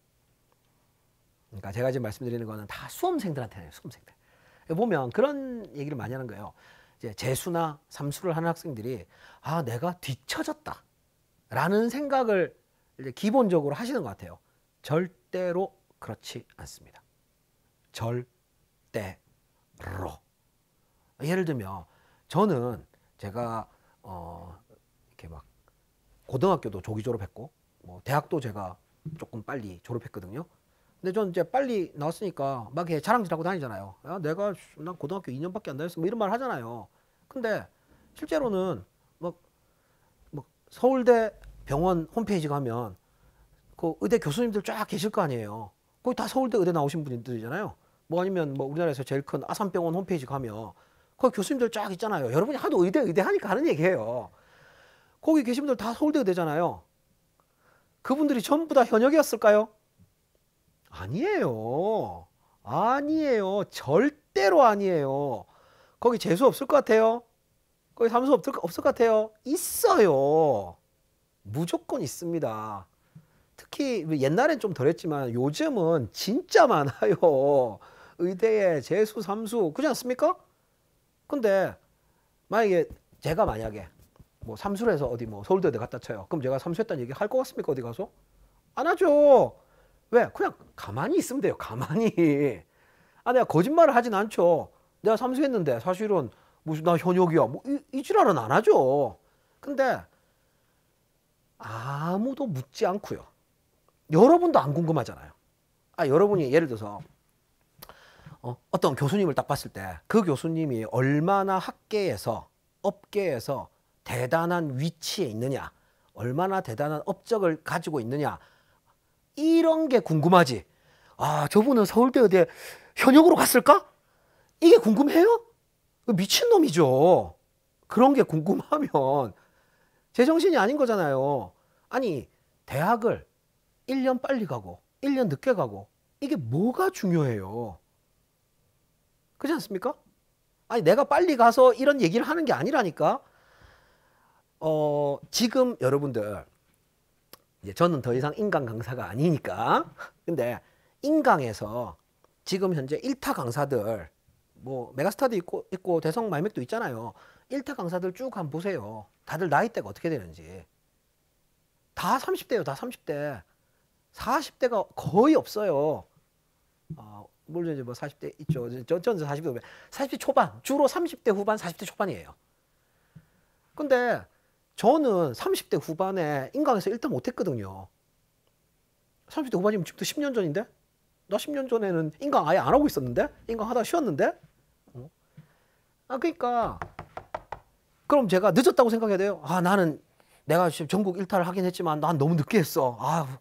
그러니까 제가 지금 말씀드리는 거는 다 수험생들한테 아 수험생들. 보면 그런 얘기를 많이 하는 거예요. 이제 재수나 삼수를 하는 학생들이 아 내가 뒤처졌다 라는 생각을 이제 기본적으로 하시는 것 같아요. 절대로 그렇지 않습니다. 절대로. 예를 들면 저는 제가 어 이렇게 막 고등학교도 조기 졸업했고 뭐 대학도 제가 조금 빨리 졸업했거든요. 근데 전 이제 빨리 나왔으니까 막 자랑질하고 다니잖아요. 야, 내가 난 고등학교 2년밖에 안 다녔어. 뭐 이런 말 하잖아요. 근데 실제로는 막, 막 서울대 병원 홈페이지 가면 그 의대 교수님들 쫙 계실 거 아니에요. 거의 다 서울대 의대 나오신 분들이잖아요. 뭐 아니면 뭐 우리나라에서 제일 큰 아산병원 홈페이지 가면 그 교수님들 쫙 있잖아요. 여러분이 하도 의대 의대 하니까 하는 얘기예요. 거기 계신 분들 다 서울대 의대잖아요. 그분들이 전부 다 현역이었을까요? 아니에요. 아니에요. 절대로 아니에요. 거기 재수 없을 것 같아요. 거기 삼수 없을 것 같아요. 있어요. 무조건 있습니다. 특히 옛날엔 좀 덜했지만 요즘은 진짜 많아요. 의대에 재수, 삼수 그렇지 않습니까? 근데 만약에 제가 만약에 뭐 삼수를 해서 어디 뭐 서울대에 갔다 쳐요. 그럼 제가 삼수했다는 얘기 할 것 같습니까? 어디 가서? 안 하죠. 왜? 그냥 가만히 있으면 돼요. 가만히. 아, 내가 거짓말을 하진 않죠. 내가 삼수했는데 사실은 무슨 나 현역이야. 뭐 이, 이 지랄은 안 하죠. 근데 아무도 묻지 않고요. 여러분도 안 궁금하잖아요. 아, 여러분이 예를 들어서 어, 어떤 교수님을 딱 봤을 때 그 교수님이 얼마나 학계에서 업계에서 대단한 위치에 있느냐 얼마나 대단한 업적을 가지고 있느냐 이런 게 궁금하지 아 저분은 서울대 의대 현역으로 갔을까 이게 궁금해요 미친놈이죠 그런 게 궁금하면 제정신이 아닌 거잖아요 아니 대학을 1년 빨리 가고 1년 늦게 가고 이게 뭐가 중요해요 그렇지 않습니까? 아니 내가 빨리 가서 이런 얘기를 하는 게 아니라니까. 어, 지금 여러분들 이제 저는 더 이상 인강 강사가 아니니까. 근데 인강에서 지금 현재 1타 강사들 뭐 메가스타도 있고 있고 대성 마이맥도 있잖아요. 1타 강사들 쭉 한번 보세요. 다들 나이대가 어떻게 되는지. 다3 0대요다 30대. 40대가 거의 없어요. 어, 물론 이제 뭐 40대 있죠. 전저 40대 후반. 40대 초반, 주로 30대 후반, 40대 초반이에요. 근데 저는 30대 후반에 인강에서 일단 못했거든요. 30대 후반이면 지금도 10년 전인데? 나 10년 전에는 인강 아예 안 하고 있었는데? 인강 하다 쉬었는데? 어? 아, 그러니까. 그럼 제가 늦었다고 생각해야 돼요. 아, 나는 내가 지금 전국 일탈을 하긴 했지만 난 너무 늦게 했어. 아,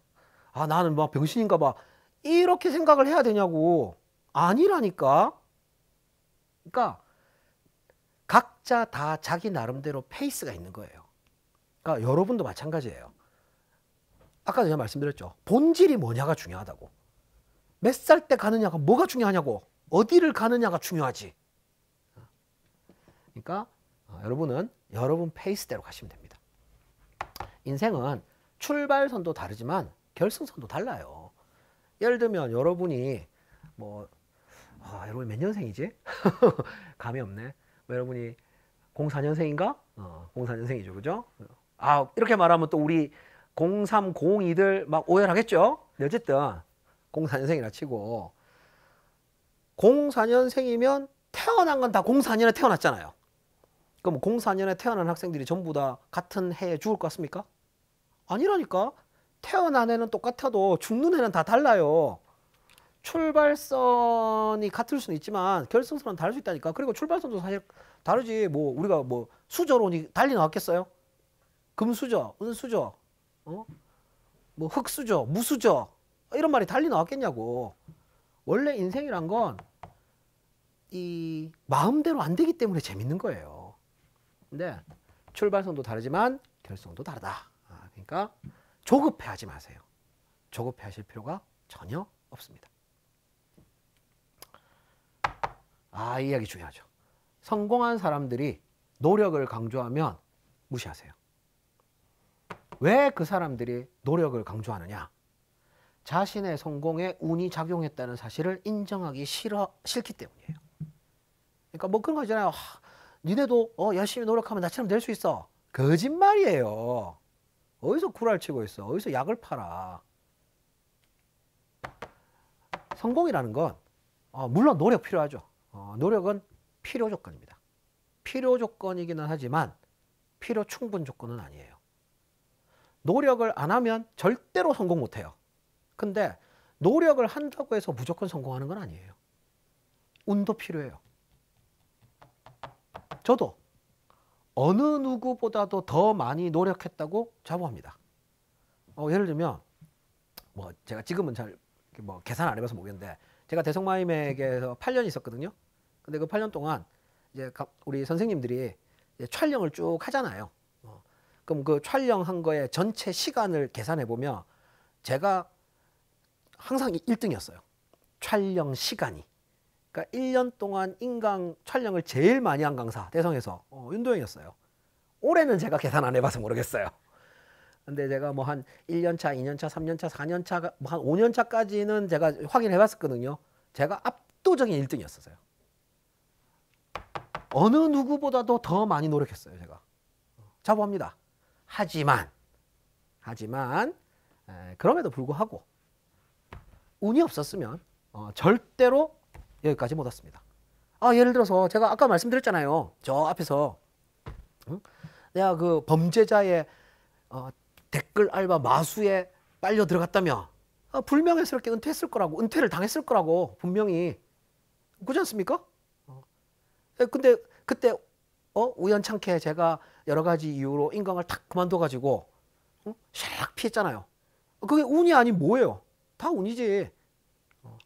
아 나는 막 병신인가 봐. 이렇게 생각을 해야 되냐고. 아니라니까. 그러니까 각자 다 자기 나름대로 페이스가 있는 거예요. 그러니까 여러분도 마찬가지예요. 아까 제가 말씀드렸죠. 본질이 뭐냐가 중요하다고. 몇 살 때 가느냐가 뭐가 중요하냐고. 어디를 가느냐가 중요하지. 그러니까 어, 여러분은 여러분 페이스대로 가시면 됩니다. 인생은 출발선도 다르지만 결승선도 달라요. 예를 들면 여러분이 뭐 아, 여러분 몇 년생이지? 감이 없네. 뭐 여러분이 04년생인가? 어, 04년생이죠. 그죠? 아, 이렇게 말하면 또 우리 03, 02들 막 오열하겠죠? 어쨌든 04년생이라 치고 04년생이면 태어난 건 다 04년에 태어났잖아요. 그럼 04년에 태어난 학생들이 전부 다 같은 해에 죽을 것 같습니까? 아니라니까. 태어난 해는 똑같아도 죽는 해는 다 달라요. 출발선이 같을 수는 있지만 결승선은 다를 수 있다니까. 그리고 출발선도 사실 다르지. 뭐 우리가 뭐 수저론이 달리 나왔겠어요? 금수저, 은수저, 어? 뭐 흙수저, 무수저 이런 말이 달리 나왔겠냐고. 원래 인생이란 건 이 마음대로 안 되기 때문에 재밌는 거예요. 근데 출발선도 다르지만 결승도 다르다. 아, 그러니까 조급해하지 마세요. 조급해하실 필요가 전혀 없습니다. 아, 이 이야기 중요하죠. 성공한 사람들이 노력을 강조하면 무시하세요. 왜 그 사람들이 노력을 강조하느냐? 자신의 성공에 운이 작용했다는 사실을 인정하기 싫어, 싫기 때문이에요. 그러니까 뭐 그런 거잖아요. 하, 니네도 어, 열심히 노력하면 나처럼 될 수 있어. 거짓말이에요. 어디서 구랄치고 있어. 어디서 약을 팔아. 성공이라는 건 어, 물론 노력 필요하죠. 어, 노력은 필요 조건입니다. 필요 조건이기는 하지만 필요 충분 조건은 아니에요. 노력을 안 하면 절대로 성공 못 해요. 근데 노력을 한다고 해서 무조건 성공하는 건 아니에요. 운도 필요해요. 저도 어느 누구보다도 더 많이 노력했다고 자부합니다. 어, 예를 들면 뭐 제가 지금은 잘뭐 계산 안 해봐서 모르겠는데 제가 대성마임에게서 8년 있었거든요. 근데 그 8년 동안 이제 우리 선생님들이 이제 촬영을 쭉 하잖아요. 어. 그럼 그 촬영한 거에 전체 시간을 계산해 보면 제가 항상 1등이었어요. 촬영 시간이. 그러니까 1년 동안 인강 촬영을 제일 많이 한 강사 대성에서 어, 윤도영이었어요. 올해는 제가 계산 안 해봐서 모르겠어요. 근데 제가 뭐 한 1년차, 2년차, 3년차, 4년차, 뭐한 5년차까지는 제가 확인해 봤었거든요. 제가 압도적인 1등이었어요 어느 누구보다도 더 많이 노력했어요, 제가. 자부합니다. 하지만, 하지만, 에, 그럼에도 불구하고, 운이 없었으면 어, 절대로 여기까지 못 왔습니다. 아, 예를 들어서 제가 아까 말씀드렸잖아요. 저 앞에서 응? 내가 그 범죄자의 어, 댓글 알바 마수에 빨려 들어갔다며 아, 불명예스럽게 은퇴했을 거라고 은퇴를 당했을 거라고 분명히 그렇지 않습니까? 어. 근데 그때 어? 우연찮게 제가 여러 가지 이유로 인강을 탁 그만둬가지고 어? 샥 피했잖아요. 그게 운이 아닌 뭐예요? 다 운이지. 어.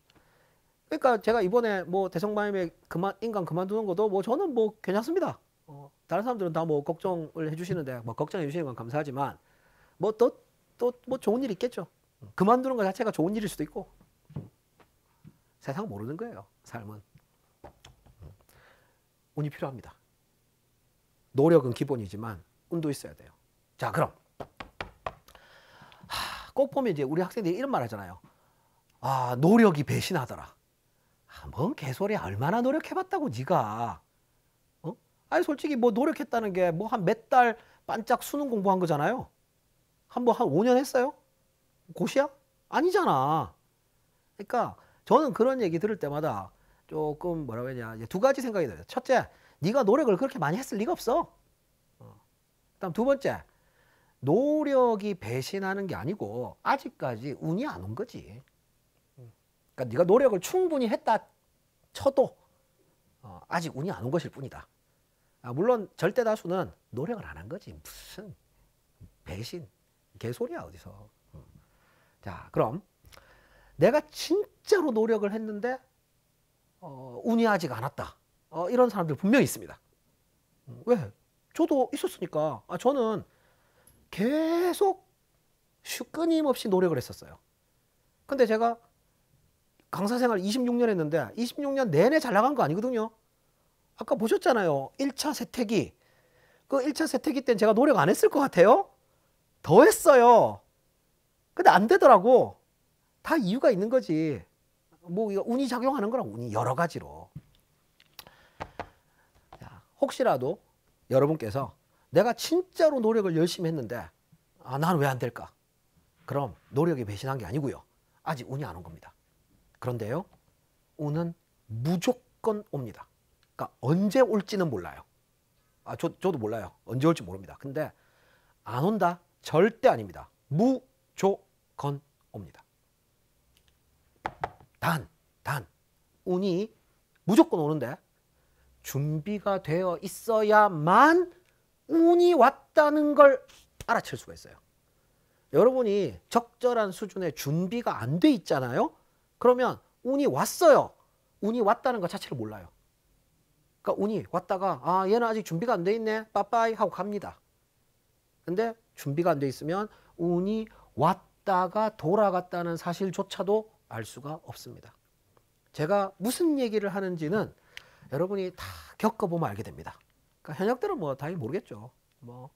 그러니까 제가 이번에 뭐 대성마임에 그만 인강 그만두는 것도 뭐 저는 뭐 괜찮습니다. 어, 다른 사람들은 다 뭐 걱정을 해주시는데 뭐 걱정해 주시는 건 감사하지만 뭐또또뭐 뭐 좋은 일 있겠죠. 그만두는 것 자체가 좋은 일일 수도 있고 세상 모르는 거예요. 삶은 운이 필요합니다. 노력은 기본이지만 운도 있어야 돼요. 자 그럼 하, 꼭 보면 이제 우리 학생들이 이런 말 하잖아요. 아 노력이 배신하더라. 아, 뭔 개소리야. 얼마나 노력해봤다고 네가. 어? 아니 솔직히 뭐 노력했다는 게 뭐 한 몇 달 반짝 수능 공부한 거잖아요. 한번 한 5년 했어요? 고시야? 아니잖아. 그러니까 저는 그런 얘기 들을 때마다 조금 뭐라고 했냐 두 가지 생각이 들어요. 첫째, 네가 노력을 그렇게 많이 했을 리가 없어. 어. 그다음 두 번째, 노력이 배신하는 게 아니고 아직까지 운이 안 온 거지. 그러니까 네가 노력을 충분히 했다 쳐도 어, 아직 운이 안 온 것일 뿐이다. 아, 물론 절대 다수는 노력을 안 한 거지. 무슨 배신. 개소리야 어디서. 음. 자 그럼 내가 진짜로 노력을 했는데 어, 운이 아직 안 왔다. 어, 이런 사람들 분명히 있습니다. 음, 왜? 저도 있었으니까. 아, 저는 계속 끊임없이 노력을 했었어요. 근데 제가 강사 생활 26년 했는데 26년 내내 잘 나간 거 아니거든요. 아까 보셨잖아요. 1차 세택이. 그 1차 세택이 때 제가 노력 안 했을 것 같아요. 더 했어요. 근데 안 되더라고. 다 이유가 있는 거지. 뭐 이거 운이 작용하는 거랑 운이 여러 가지로. 혹시라도 여러분께서 내가 진짜로 노력을 열심히 했는데 아, 난 왜 안 될까? 그럼 노력이 배신한 게 아니고요. 아직 운이 안 온 겁니다. 그런데요. 운은 무조건 옵니다. 그러니까 언제 올지는 몰라요. 아, 저, 저도 몰라요. 언제 올지 모릅니다. 근데 안 온다. 절대 아닙니다. 무조건 옵니다. 단, 단, 운이 무조건 오는데 준비가 되어 있어야만 운이 왔다는 걸 알아챌 수가 있어요. 여러분이 적절한 수준의 준비가 안 돼 있잖아요. 그러면 운이 왔어요. 운이 왔다는 것 자체를 몰라요. 그러니까 운이 왔다가 아 얘는 아직 준비가 안 돼 있네. 빠빠이 하고 갑니다. 근데 준비가 안 돼 있으면 운이 왔다가 돌아갔다는 사실조차도 알 수가 없습니다. 제가 무슨 얘기를 하는지는 여러분이 다 겪어보면 알게 됩니다. 그러니까 현역들은 뭐 당연히 모르겠죠. 뭐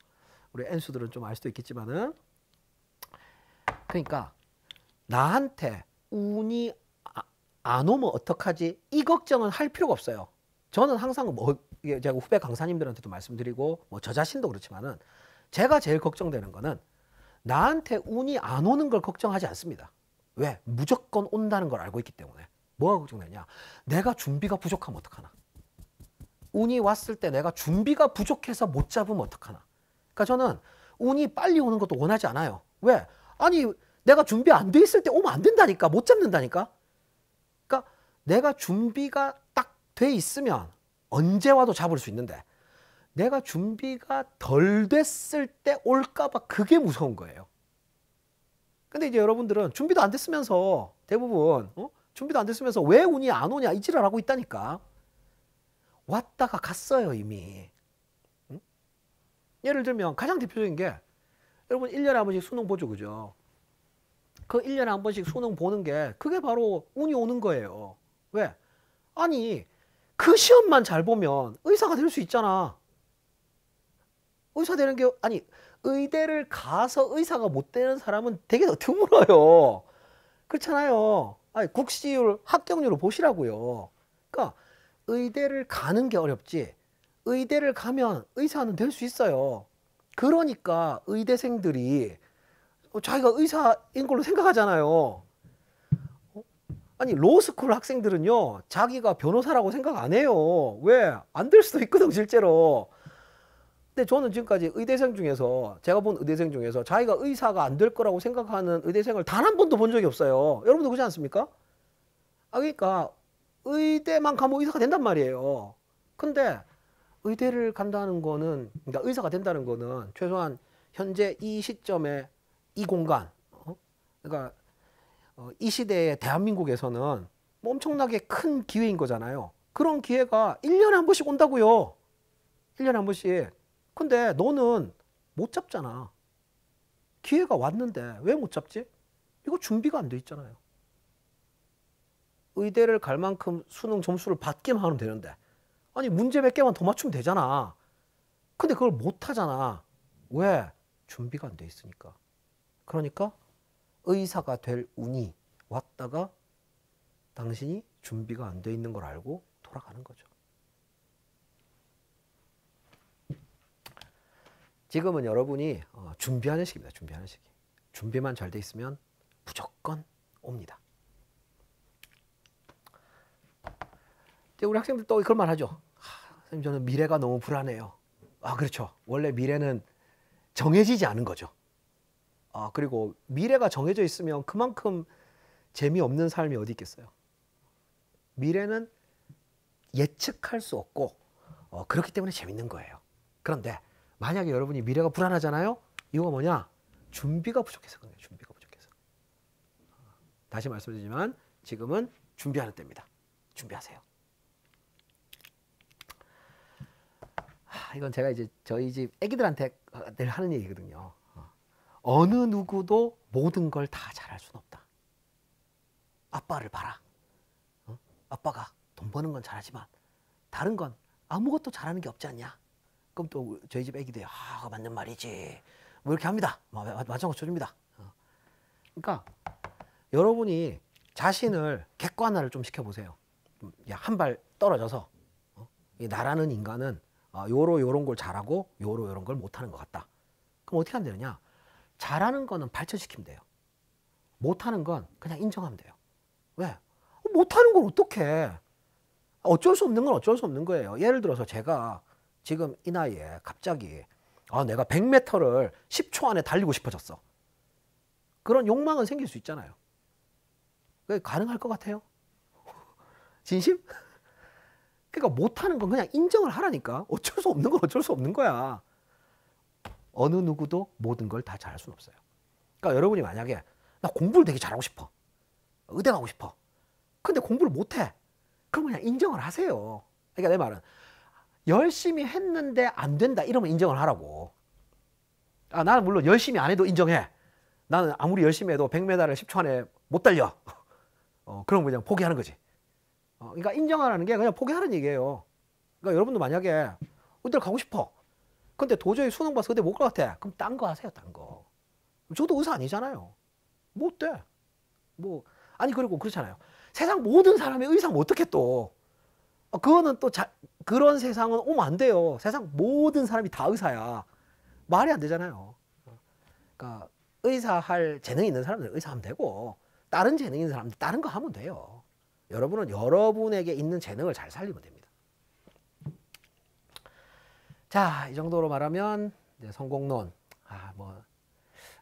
우리 엔수들은 좀 알 수도 있겠지만은 그러니까 나한테 운이 아, 안 오면 어떡하지? 이 걱정은 할 필요가 없어요. 저는 항상 뭐 제가 후배 강사님들한테도 말씀드리고 뭐 저 자신도 그렇지만은 제가 제일 걱정되는 거는 나한테 운이 안 오는 걸 걱정하지 않습니다. 왜? 무조건 온다는 걸 알고 있기 때문에. 뭐가 걱정되냐? 내가 준비가 부족하면 어떡하나? 운이 왔을 때 내가 준비가 부족해서 못 잡으면 어떡하나? 그러니까 저는 운이 빨리 오는 것도 원하지 않아요. 왜? 아니, 내가 준비 안 돼 있을 때 오면 안 된다니까. 못 잡는다니까. 그러니까 내가 준비가 딱 돼 있으면 언제 와도 잡을 수 있는데 내가 준비가 덜 됐을 때 올까봐 그게 무서운 거예요. 근데 이제 여러분들은 준비도 안 됐으면서 대부분 어? 준비도 안 됐으면서 왜 운이 안 오냐 이 지랄하고 있다니까. 왔다가 갔어요 이미. 응? 예를 들면 가장 대표적인 게 여러분 1년에 한 번씩 수능 보죠 그죠? 그 1년에 한 번씩 수능 보는 게 그게 바로 운이 오는 거예요. 왜? 아니 그 시험만 잘 보면 의사가 될 수 있잖아. 의사 되는 게 아니 의대를 가서 의사가 못 되는 사람은 되게 드물어요. 그렇잖아요. 아니 국시율 합격률을 보시라고요. 그러니까 의대를 가는 게 어렵지. 의대를 가면 의사는 될 수 있어요. 그러니까 의대생들이 어, 자기가 의사인 걸로 생각하잖아요. 어? 아니 로스쿨 학생들은요 자기가 변호사라고 생각 안 해요. 왜? 안 될 수도 있거든 실제로. 근데 저는 지금까지 의대생 중에서 제가 본 의대생 중에서 자기가 의사가 안 될 거라고 생각하는 의대생을 단 한 번도 본 적이 없어요. 여러분도 그렇지 않습니까? 아 그러니까 의대만 가면 의사가 된단 말이에요. 근데 의대를 간다는 거는 그러니까 의사가 된다는 거는 최소한 현재 이 시점에 이 공간 어? 그러니까 어, 이 시대의 대한민국에서는 뭐 엄청나게 큰 기회인 거잖아요. 그런 기회가 1년에한 번씩 온다고요. 1년에한 번씩. 근데 너는 못 잡잖아. 기회가 왔는데 왜 못 잡지? 이거 준비가 안 돼 있잖아요. 의대를 갈 만큼 수능 점수를 받기만 하면 되는데 아니 문제 몇 개만 더 맞추면 되잖아. 근데 그걸 못 하잖아. 왜? 준비가 안 돼 있으니까. 그러니까 의사가 될 운이 왔다가 당신이 준비가 안 돼 있는 걸 알고 돌아가는 거죠. 지금은 여러분이 어, 준비하는 시기입니다. 준비하는 시기. 준비만 잘 돼 있으면 무조건 옵니다. 이제 우리 학생들 또 그런 말 하죠. 아, 선생님 저는 미래가 너무 불안해요. 아 그렇죠. 원래 미래는 정해지지 않은 거죠. 아 그리고 미래가 정해져 있으면 그만큼 재미없는 삶이 어디 있겠어요. 미래는 예측할 수 없고 어, 그렇기 때문에 재밌는 거예요. 그런데 만약에 여러분이 미래가 불안하잖아요. 이거 뭐냐? 준비가 부족해서 그래요. 준비가 부족해서. 아, 다시 말씀드리지만 지금은 준비하는 때입니다. 준비하세요. 이건 제가 이제 저희 집 애기들한테 늘 하는 얘기거든요. 어, 어느 누구도 모든 걸 다 잘할 수는 없다. 아빠를 봐라. 어? 아빠가 돈 버는 건 잘하지만 다른 건 아무것도 잘하는 게 없지 않냐. 가끔 또 저희 집 애기들이 아 맞는 말이지 뭐 이렇게 합니다. 맞장구 쳐줍니다. 어. 그러니까 여러분이 자신을 객관화를 좀 시켜보세요. 음, 한발 떨어져서 어? 나라는 인간은 아, 요로 요런 걸 잘하고 요로 요런 걸 못하는 것 같다. 그럼 어떻게 하면 되느냐? 잘하는 거는 발전시키면 돼요. 못하는 건 그냥 인정하면 돼요. 왜? 못하는 걸 어떻게? 어쩔 수 없는 건 어쩔 수 없는 거예요. 예를 들어서 제가 지금 이 나이에 갑자기 아, 내가 100m를 10초 안에 달리고 싶어졌어. 그런 욕망은 생길 수 있잖아요. 그게 가능할 것 같아요? 진심? 그러니까 못하는 건 그냥 인정을 하라니까. 어쩔 수 없는 건 어쩔 수 없는 거야. 어느 누구도 모든 걸 다 잘할 수는 없어요. 그러니까 여러분이 만약에 나 공부를 되게 잘하고 싶어. 의대 가고 싶어. 근데 공부를 못해. 그럼 그냥 인정을 하세요. 그러니까 내 말은 열심히 했는데 안 된다 이러면 인정을 하라고. 아, 나는 물론 열심히 안 해도 인정해. 나는 아무리 열심히 해도 100m를 10초 안에 못 달려. 어, 그럼 그냥 포기하는 거지. 어, 그러니까 인정하라는 게 그냥 포기하는 얘기예요. 그러니까 여러분도 만약에 어디를 가고 싶어. 근데 도저히 수능 봐서 그때 못 갈 것 같아. 그럼 딴 거 하세요, 딴 거. 저도 의사 아니잖아요. 못 뭐 돼. 뭐, 아니, 그리고 그렇잖아요. 세상 모든 사람의 의사면 어떻게 또 어, 그거는 또 자, 그런 세상은 오면 안 돼요. 세상 모든 사람이 다 의사야. 말이 안 되잖아요. 그러니까 의사 할 재능 이 있는 사람들 의사 하면 되고 다른 재능 있는 사람들 다른 거 하면 돼요. 여러분은 여러분에게 있는 재능을 잘 살리면 됩니다. 자, 이 정도로 말하면 이제 성공론. 아, 뭐,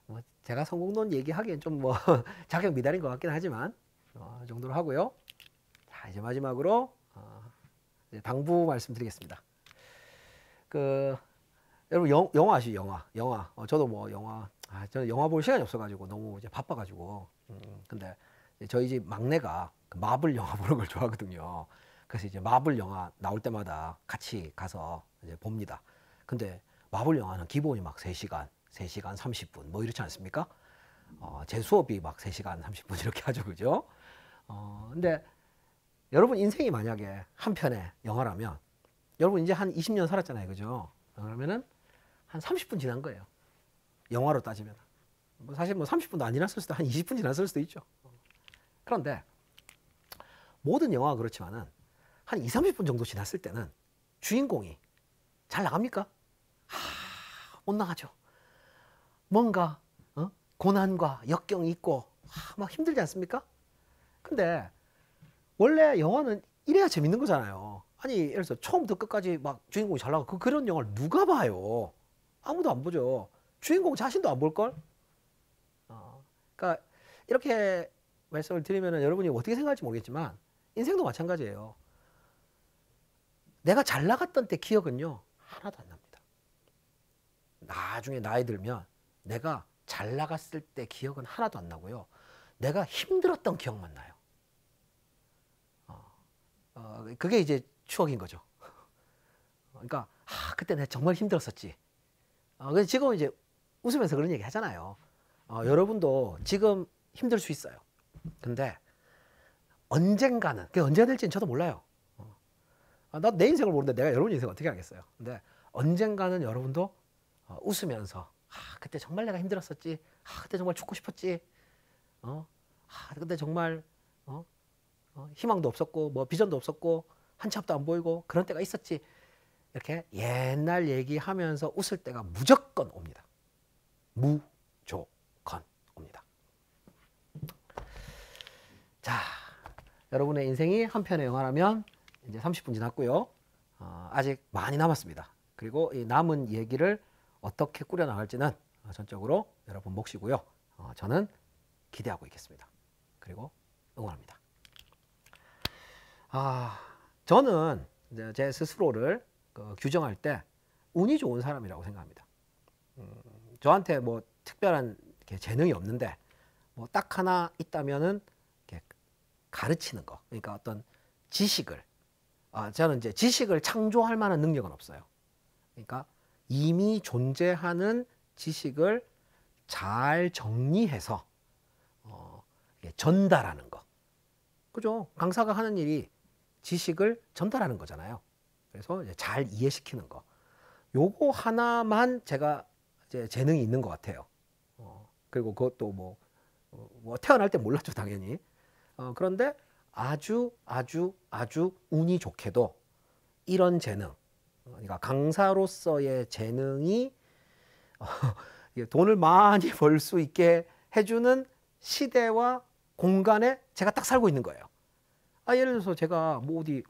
뭐 제가 성공론 얘기하기엔 좀 뭐 자격 미달인 것 같긴 하지만 어, 이 정도로 하고요. 자, 이제 마지막으로 예, 당부 말씀드리겠습니다. 그 여러분 영, 영화 아시죠? 영화, 영화. 어, 저도 뭐 영화, 아, 저는 영화 볼 시간이 없어가지고 너무 이제 바빠가지고. 음, 근데 저희 집 막내가 그 마블 영화 보는 걸 좋아하거든요. 그래서 이제 마블 영화 나올 때마다 같이 가서 이제 봅니다. 근데 마블 영화는 기본이 막 3시간, 3시간 30분 뭐 이렇지 않습니까? 어, 제 수업이 막 3시간 30분 이렇게 하죠. 그죠? 어, 근데 여러분 인생이 만약에 한 편의 영화라면 여러분 이제 한 20년 살았잖아요. 그죠? 그러면은 한 30분 지난 거예요. 영화로 따지면. 뭐 사실 뭐 30분도 안 지났을 수도 한 20분 지났을 수도 있죠. 그런데 모든 영화가 그렇지만은 한 2, 30분 정도 지났을 때는 주인공이 잘 나갑니까? 하, 못 나가죠. 뭔가 어? 고난과 역경이 있고 하, 막 힘들지 않습니까? 근데 원래 영화는 이래야 재밌는 거잖아요. 아니 예를 들어서 처음부터 끝까지 막 주인공이 잘 나가 그 그런 영화를 누가 봐요? 아무도 안 보죠. 주인공 자신도 안 볼 걸. 어, 그러니까 이렇게 말씀을 드리면 여러분이 어떻게 생각할지 모르겠지만 인생도 마찬가지예요. 내가 잘 나갔던 때 기억은요 하나도 안 납니다. 나중에 나이 들면 내가 잘 나갔을 때 기억은 하나도 안 나고요. 내가 힘들었던 기억만 나요. 어, 그게 이제 추억인 거죠. 그러니까 아, 그때 내가 정말 힘들었었지. 어, 근데 지금 이제 웃으면서 그런 얘기 하잖아요. 어, 여러분도 지금 힘들 수 있어요. 근데 언젠가는 그게 언제 가 될지는 저도 몰라요. 어. 아, 나내 인생을 모르는데 내가 여러분 인생 을 어떻게 알겠어요. 근데 언젠가는 여러분도 어, 웃으면서 아, 그때 정말 내가 힘들었었지. 아, 그때 정말 죽고 싶었지. 어? 아, 그때 정말 어? 어, 희망도 없었고 뭐 비전도 없었고 한치 앞도 안 보이고 그런 때가 있었지. 이렇게 옛날 얘기하면서 웃을 때가 무조건 옵니다. 무조건 옵니다. 자, 여러분의 인생이 한 편의 영화라면 이제 30분 지났고요. 어, 아직 많이 남았습니다. 그리고 이 남은 얘기를 어떻게 꾸려나갈지는 전적으로 여러분 몫이고요. 어, 저는 기대하고 있겠습니다. 그리고 응원합니다. 아, 저는 제 스스로를 그 규정할 때 운이 좋은 사람이라고 생각합니다. 음, 저한테 뭐 특별한 재능이 없는데 뭐 딱 하나 있다면은 가르치는 거. 그러니까 어떤 지식을 아, 저는 이제 지식을 창조할 만한 능력은 없어요. 그러니까 이미 존재하는 지식을 잘 정리해서 어, 전달하는 거. 그죠? 강사가 하는 일이 지식을 전달하는 거잖아요. 그래서 잘 이해시키는 거. 요거 하나만 제가 이제 재능이 있는 것 같아요. 어, 그리고 그것도 뭐, 어, 뭐, 태어날 때 몰랐죠, 당연히. 어, 그런데 아주 아주 아주 운이 좋게도 이런 재능, 어, 그러니까 강사로서의 재능이 어, 돈을 많이 벌 수 있게 해주는 시대와 공간에 제가 딱 살고 있는 거예요. 아, 예를 들어서 제가 뭐 어디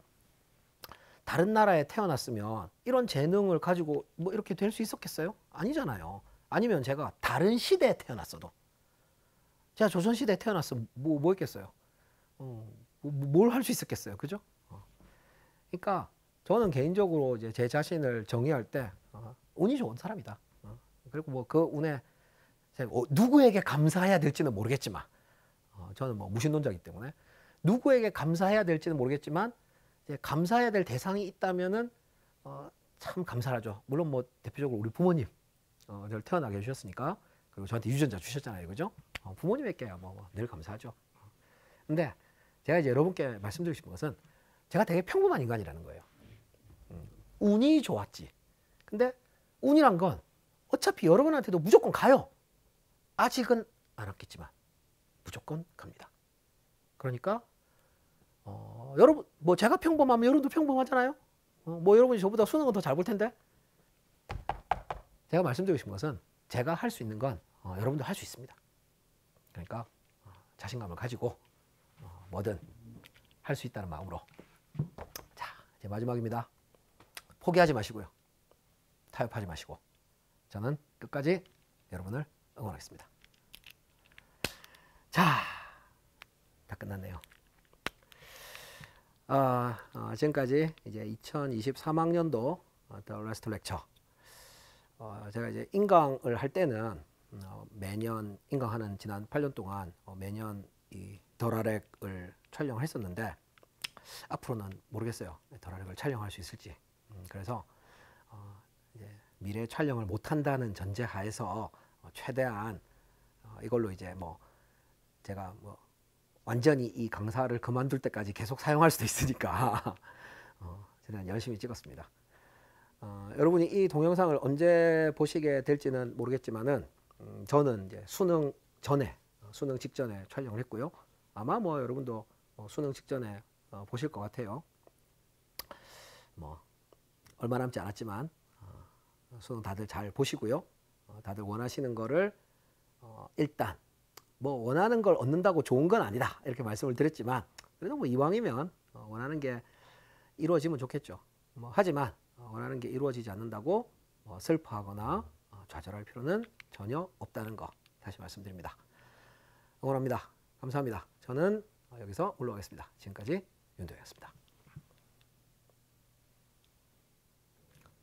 다른 나라에 태어났으면 이런 재능을 가지고 뭐 이렇게 될 수 있었겠어요? 아니잖아요. 아니면 제가 다른 시대에 태어났어도 제가 조선시대에 태어났으면 뭐, 뭐 했겠어요? 어, 뭐, 뭐, 뭘할 수 있었겠어요? 그죠? 어. 그러니까 저는 개인적으로 이제 제 자신을 정의할 때 어, 운이 좋은 사람이다. 어. 그리고 뭐 그 운에 어, 누구에게 감사해야 될지는 모르겠지만 어, 저는 뭐 무신론자이기 때문에 누구에게 감사해야 될지는 모르겠지만 이제 감사해야 될 대상이 있다면은 어, 참 감사하죠. 물론 뭐 대표적으로 우리 부모님 어, 저를 태어나게 해주셨으니까 그리고 저한테 유전자 주셨잖아요, 그죠? 어, 부모님에게야 뭐늘 감사하죠. 근데 제가 이제 여러분께 말씀드리고 싶은 것은 제가 되게 평범한 인간이라는 거예요. 음, 운이 좋았지. 근데 운이란 건 어차피 여러분한테도 무조건 가요. 아직은 안 왔겠지만 무조건 갑니다. 그러니까 어, 여러분 뭐 제가 평범하면 여러분도 평범하잖아요. 어, 뭐 여러분이 저보다 수능은 더잘 볼 텐데. 제가 말씀드리고 싶은 것은 제가 할 수 있는 건 어, 여러분도 할 수 있습니다. 그러니까 어, 자신감을 가지고 어, 뭐든 할 수 있다는 마음으로 자 이제 마지막입니다. 포기하지 마시고요. 타협하지 마시고 저는 끝까지 여러분을 응원하겠습니다. 자, 다 끝났네요. 아, 아, 지금까지 이제 2023학년도 어, The Last Lecture 어, 제가 이제 인강을 할 때는 어, 매년 인강하는 지난 8년 동안 어, 매년 이 더라렉을 촬영했었는데 앞으로는 모르겠어요 더라렉을 촬영할 수 있을지 음, 그래서 어, 이제 미래 촬영을 못한다는 전제하에서 어, 최대한 어, 이걸로 이제 뭐 제가 뭐 완전히 이 강사를 그만둘 때까지 계속 사용할 수도 있으니까 어, 최대한 열심히 찍었습니다. 어, 여러분이 이 동영상을 언제 보시게 될지는 모르겠지만은 음, 저는 이제 수능 전에 어, 수능 직전에 촬영을 했고요. 아마 뭐 여러분도 어, 수능 직전에 어, 보실 것 같아요. 뭐 얼마 남지 않았지만 어, 수능 다들 잘 보시고요. 어, 다들 원하시는 거를 일단 뭐 원하는 걸 얻는다고 좋은 건 아니다 이렇게 말씀을 드렸지만 그래도 뭐 이왕이면 어, 원하는 게 이루어지면 좋겠죠. 뭐 하지만 어, 원하는 게 이루어지지 않는다고 뭐 슬퍼하거나 좌절할 필요는 전혀 없다는 거 다시 말씀드립니다. 응원합니다. 감사합니다. 저는 여기서 올라가겠습니다. 지금까지 윤도현이었습니다.